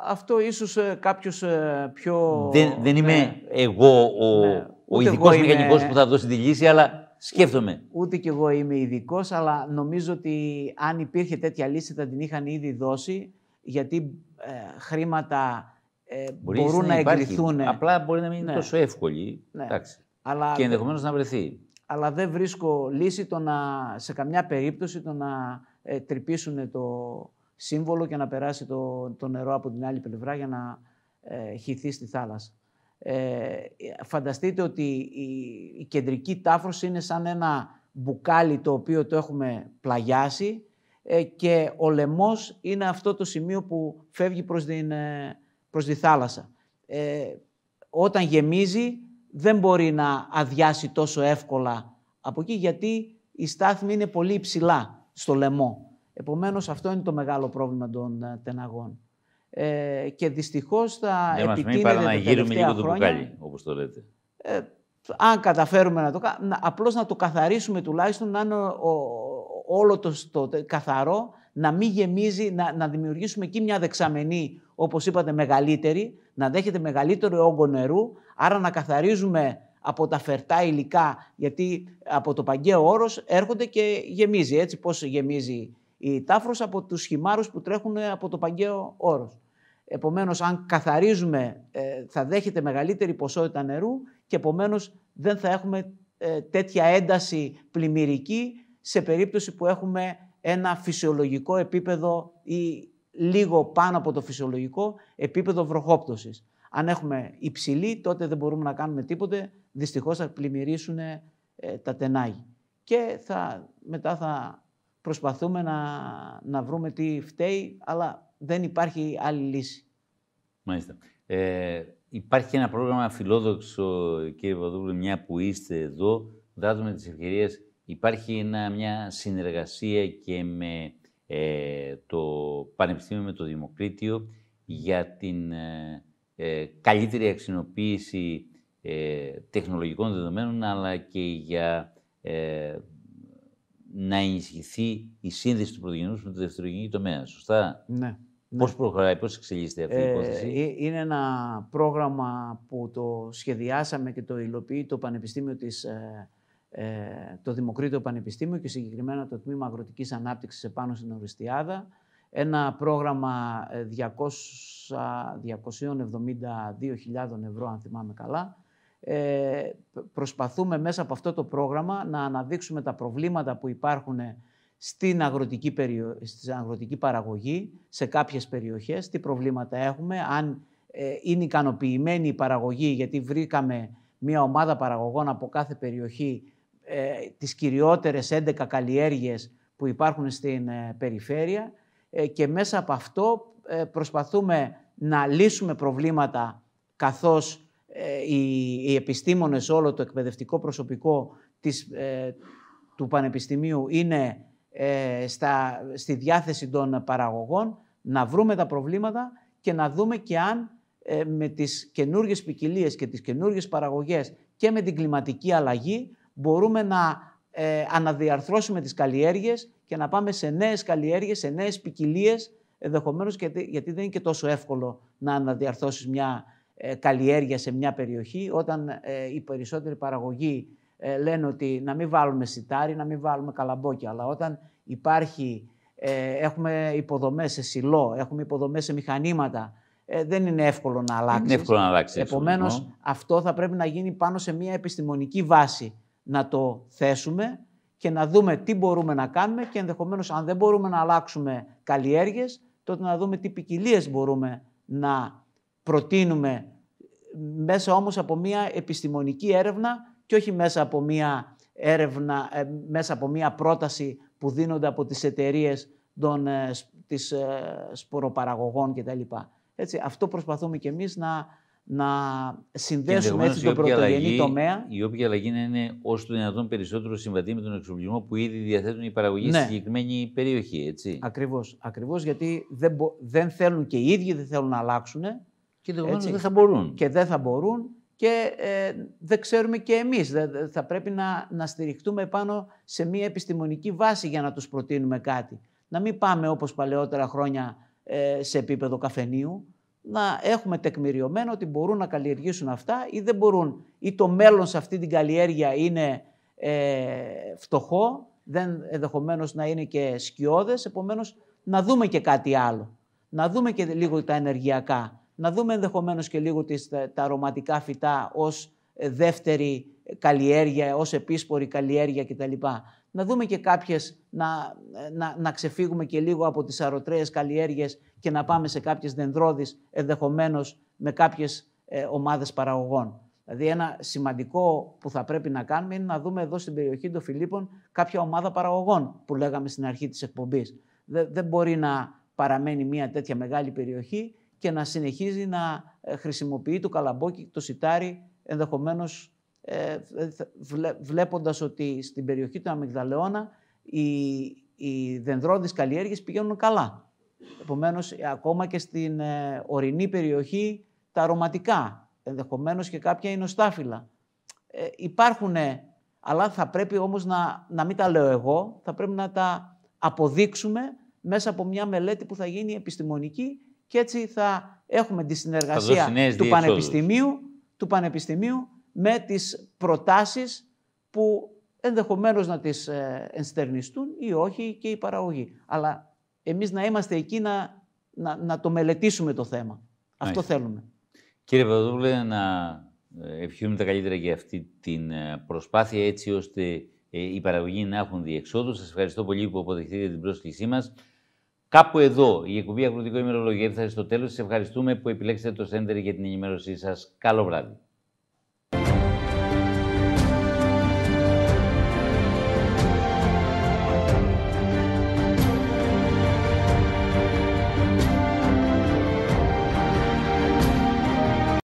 Αυτό ίσως κάποιος πιο... Δεν, δεν είμαι ναι. εγώ ο, ναι ο ειδικό είμαι... μηχανικός που θα δώσει τη λύση, αλλά σκέφτομαι. Ούτε κι εγώ είμαι ειδικός, αλλά νομίζω ότι αν υπήρχε τέτοια λύση θα την είχαν ήδη δώσει, γιατί ε, χρήματα ε, μπορούν να, να εγκριθούν. Απλά μπορεί να μην είναι ναι. τόσο εύκολη. Ναι. Αλλά... Και ενδεχομένως να βρεθεί. Αλλά δεν βρίσκω λύση το να, σε καμιά περίπτωση το να ε, τρυπήσουν το σύμβολο και να περάσει το, το νερό από την άλλη πλευρά για να ε, χυθεί στη θάλασσα. Ε, φανταστείτε ότι η, κεντρική τάφρος είναι σαν ένα μπουκάλι το οποίο το έχουμε πλαγιάσει ε, και ο λαιμός είναι αυτό το σημείο που φεύγει προς, την, ε, τη θάλασσα. Ε, όταν γεμίζει δεν μπορεί να αδειάσει τόσο εύκολα από εκεί γιατί η στάθμη είναι πολύ υψηλά στο λαιμό. Επομένως αυτό είναι το μεγάλο πρόβλημα των τεναγών. Ε, και δυστυχώς θα Δεν ναι, μας παρά να γύρουμε λίγο το μπουκάλι, όπως το λέτε. Ε, αν καταφέρουμε να το κάνουμε, Απλώς να το καθαρίσουμε τουλάχιστον, να είναι όλο το, το, καθαρό, να μην γεμίζει, να, να δημιουργήσουμε εκεί μια δεξαμενή, όπως είπατε, μεγαλύτερη, να δέχεται μεγαλύτερο όγκο νερού, άρα να καθαρίζουμε από τα φερτά υλικά, γιατί από το παγκαίο όρος έρχονται και γεμίζει. Έτσι πώς γεμίζει η τάφρος από τους χυμάρους που τρέχουν από το παγκαίο όρος. Επομένως, αν καθαρίζουμε, ε, θα δέχεται μεγαλύτερη ποσότητα νερού και επομένως δεν θα έχουμε ε, τέτοια ένταση πλημμυρική σε περίπτωση που έχουμε ένα φυσιολογικό επίπεδο ή λίγο πάνω από το φυσιολογικό επίπεδο βροχόπτωσης. Αν έχουμε υψηλή, τότε δεν μπορούμε να κάνουμε τίποτε. Δυστυχώς θα πλημμυρίσουν ε, τα τενάγη. Και θα, μετά θα προσπαθούμε να, να βρούμε τι φταίει, αλλά δεν υπάρχει άλλη λύση. Μάλιστα. Ε, υπάρχει ένα πρόγραμμα φιλόδοξο, κύριε Βαδούλη, μια που είστε εδώ, δάζουμε τις ευκαιρίες. Υπάρχει μια συνεργασία και με ε, το Πανεπιστήμιο με το Δημοκρίτιο για την ε, ε καλύτερη αξιοποίηση ε, τεχνολογικών δεδομένων, αλλά και για να ενισχυθεί η σύνδεση του πρωτογενού με το δευτερογενή τομέα. Σωστά. Ναι, ναι. Πώς προχωράει, πώς εξελίσσεται αυτή η ε, υπόθεση. Ε, είναι ένα πρόγραμμα που το σχεδιάσαμε και το υλοποιεί το Πανεπιστήμιο της, ε, ε το Πανεπιστήμιο και συγκεκριμένα το Τμήμα Αγροτικής Ανάπτυξης επάνω στην Οριστιάδα. Ένα πρόγραμμα 272.000 ευρώ, αν θυμάμαι καλά, ε, προσπαθούμε μέσα από αυτό το πρόγραμμα να αναδείξουμε τα προβλήματα που υπάρχουν στην αγροτική, περιο, στην αγροτική παραγωγή, σε κάποιες περιοχές, τι προβλήματα έχουμε, αν ε, είναι ικανοποιημένη η παραγωγή, γιατί βρήκαμε μια ομάδα παραγωγών από κάθε περιοχή ε, τις κυριότερες 11 καλλιέργειες που υπάρχουν στην ε, περιφέρεια ε, και μέσα από αυτό προσπαθούμε να λύσουμε προβλήματα καθώς ε, οι, επιστήμονες, όλο το εκπαιδευτικό προσωπικό της, ε, του Πανεπιστημίου είναι ε, στα, στη διάθεση των παραγωγών, να βρούμε τα προβλήματα και να δούμε και αν με τις καινούργιες ποικιλίες και τις καινούργιες παραγωγές και με την κλιματική αλλαγή μπορούμε να αναδιαρθρώσουμε τις καλλιέργειες και να πάμε σε νέες καλλιέργειες, σε νέες ποικιλίες, ενδεχομένως γιατί, δεν είναι και τόσο εύκολο να αναδιαρθρώσεις μια ε, καλλιέργεια σε μια περιοχή, όταν ε, οι περισσότεροι παραγωγοί ε, λένε ότι να μην βάλουμε σιτάρι, να μην βάλουμε καλαμπόκια, αλλά όταν υπάρχει, έχουμε υποδομές σε σιλό, έχουμε υποδομές σε μηχανήματα, δεν είναι εύκολο να αλλάξει. Είναι εύκολο να αλλάξεις. Επομένως, ναι. αυτό θα πρέπει να γίνει πάνω σε μια επιστημονική βάση να το θέσουμε και να δούμε τι μπορούμε να κάνουμε και ενδεχομένως αν δεν μπορούμε να αλλάξουμε καλλιέργειες, τότε να δούμε τι ποικιλίες μπορούμε να προτείνουμε μέσα όμως από μια επιστημονική έρευνα και όχι μέσα από μια έρευνα, ε, μέσα από μια πρόταση που δίνονται από τις εταιρείες των, ε, της ε, σποροπαραγωγών κτλ. Έτσι, αυτό προσπαθούμε και εμείς να, να συνδέσουμε έτσι τον πρωτογενή τομέα. Η όποια αλλαγή να είναι όσο το δυνατόν περισσότερο συμβατή με τον εξοπλισμό που ήδη διαθέτουν οι παραγωγοί ναι. στη συγκεκριμένη περιοχή. Έτσι. Ακριβώς, ακριβώς γιατί δεν, δεν θέλουν και οι ίδιοι δεν θέλουν να αλλάξουν και δεν θα μπορούν. Και δεν θα μπορούν και ε, δεν ξέρουμε και εμείς. θα πρέπει να, να στηριχτούμε πάνω σε μια επιστημονική βάση για να τους προτείνουμε κάτι. Να μην πάμε όπως παλαιότερα χρόνια ε, σε επίπεδο καφενείου, να έχουμε τεκμηριωμένο ότι μπορούν να καλλιεργήσουν αυτά ή δεν μπορούν. Ή το μέλλον σε αυτή την καλλιέργεια είναι ε, φτωχό, δεν ενδεχομένως να είναι και σκιώδες, επομένως να δούμε και κάτι άλλο. Να δούμε και λίγο τα ενεργειακά να δούμε ενδεχομένως και λίγο τις, τα, αρωματικά φυτά ως ε, δεύτερη καλλιέργεια, ως επίσπορη καλλιέργεια κτλ. Να δούμε και κάποιες, να, ε, να, να ξεφύγουμε και λίγο από τις αρωτρέες καλλιέργειες και να πάμε σε κάποιες δενδρόδεις, ενδεχομένως με κάποιες ε, ομάδες παραγωγών. Δηλαδή ένα σημαντικό που θα πρέπει να κάνουμε είναι να δούμε εδώ στην περιοχή των Φιλίππων κάποια ομάδα παραγωγών που λέγαμε στην αρχή της εκπομπής. Δεν, δεν μπορεί να παραμένει μια τέτοια μεγάλη περιοχή και να συνεχίζει να ε, χρησιμοποιεί το καλαμπόκι, το σιτάρι, ενδεχομένως ε, βλέποντας ότι στην περιοχή του Αμυγδαλεώνα οι, οι δενδρώδεις καλλιέργειες πηγαίνουν καλά. Επομένως, ε, ακόμα και στην ε, ορεινή περιοχή τα αρωματικά, ενδεχομένως και κάποια εινοστάφυλλα. Ε, υπάρχουν, αλλά θα πρέπει όμως να, να μην τα λέω εγώ, θα πρέπει να τα αποδείξουμε μέσα από μια μελέτη που θα γίνει επιστημονική και έτσι θα έχουμε τη συνεργασία του Πανεπιστημίου, του Πανεπιστημίου με τις προτάσεις που ενδεχομένως να τις ε, ενστερνιστούν ή όχι και η παραγωγή. Αλλά εμείς να είμαστε εκεί να, να, το μελετήσουμε το θέμα. Αυτό θέλουμε. Κύριε Παπαδόπουλε, να ε, ευχηθούμε τα καλύτερα για αυτή την ε, προσπάθεια έτσι ώστε οι παραγωγοί να έχουν διεξόδους. Σας ευχαριστώ πολύ που αποδεχτείτε την πρόσκλησή μας. Κάπου εδώ η εκπομπή Αγροτικό θα ήρθε στο τέλος. Σα ευχαριστούμε που επιλέξετε το Σέντερ για την ενημέρωσή σας. Καλό βράδυ.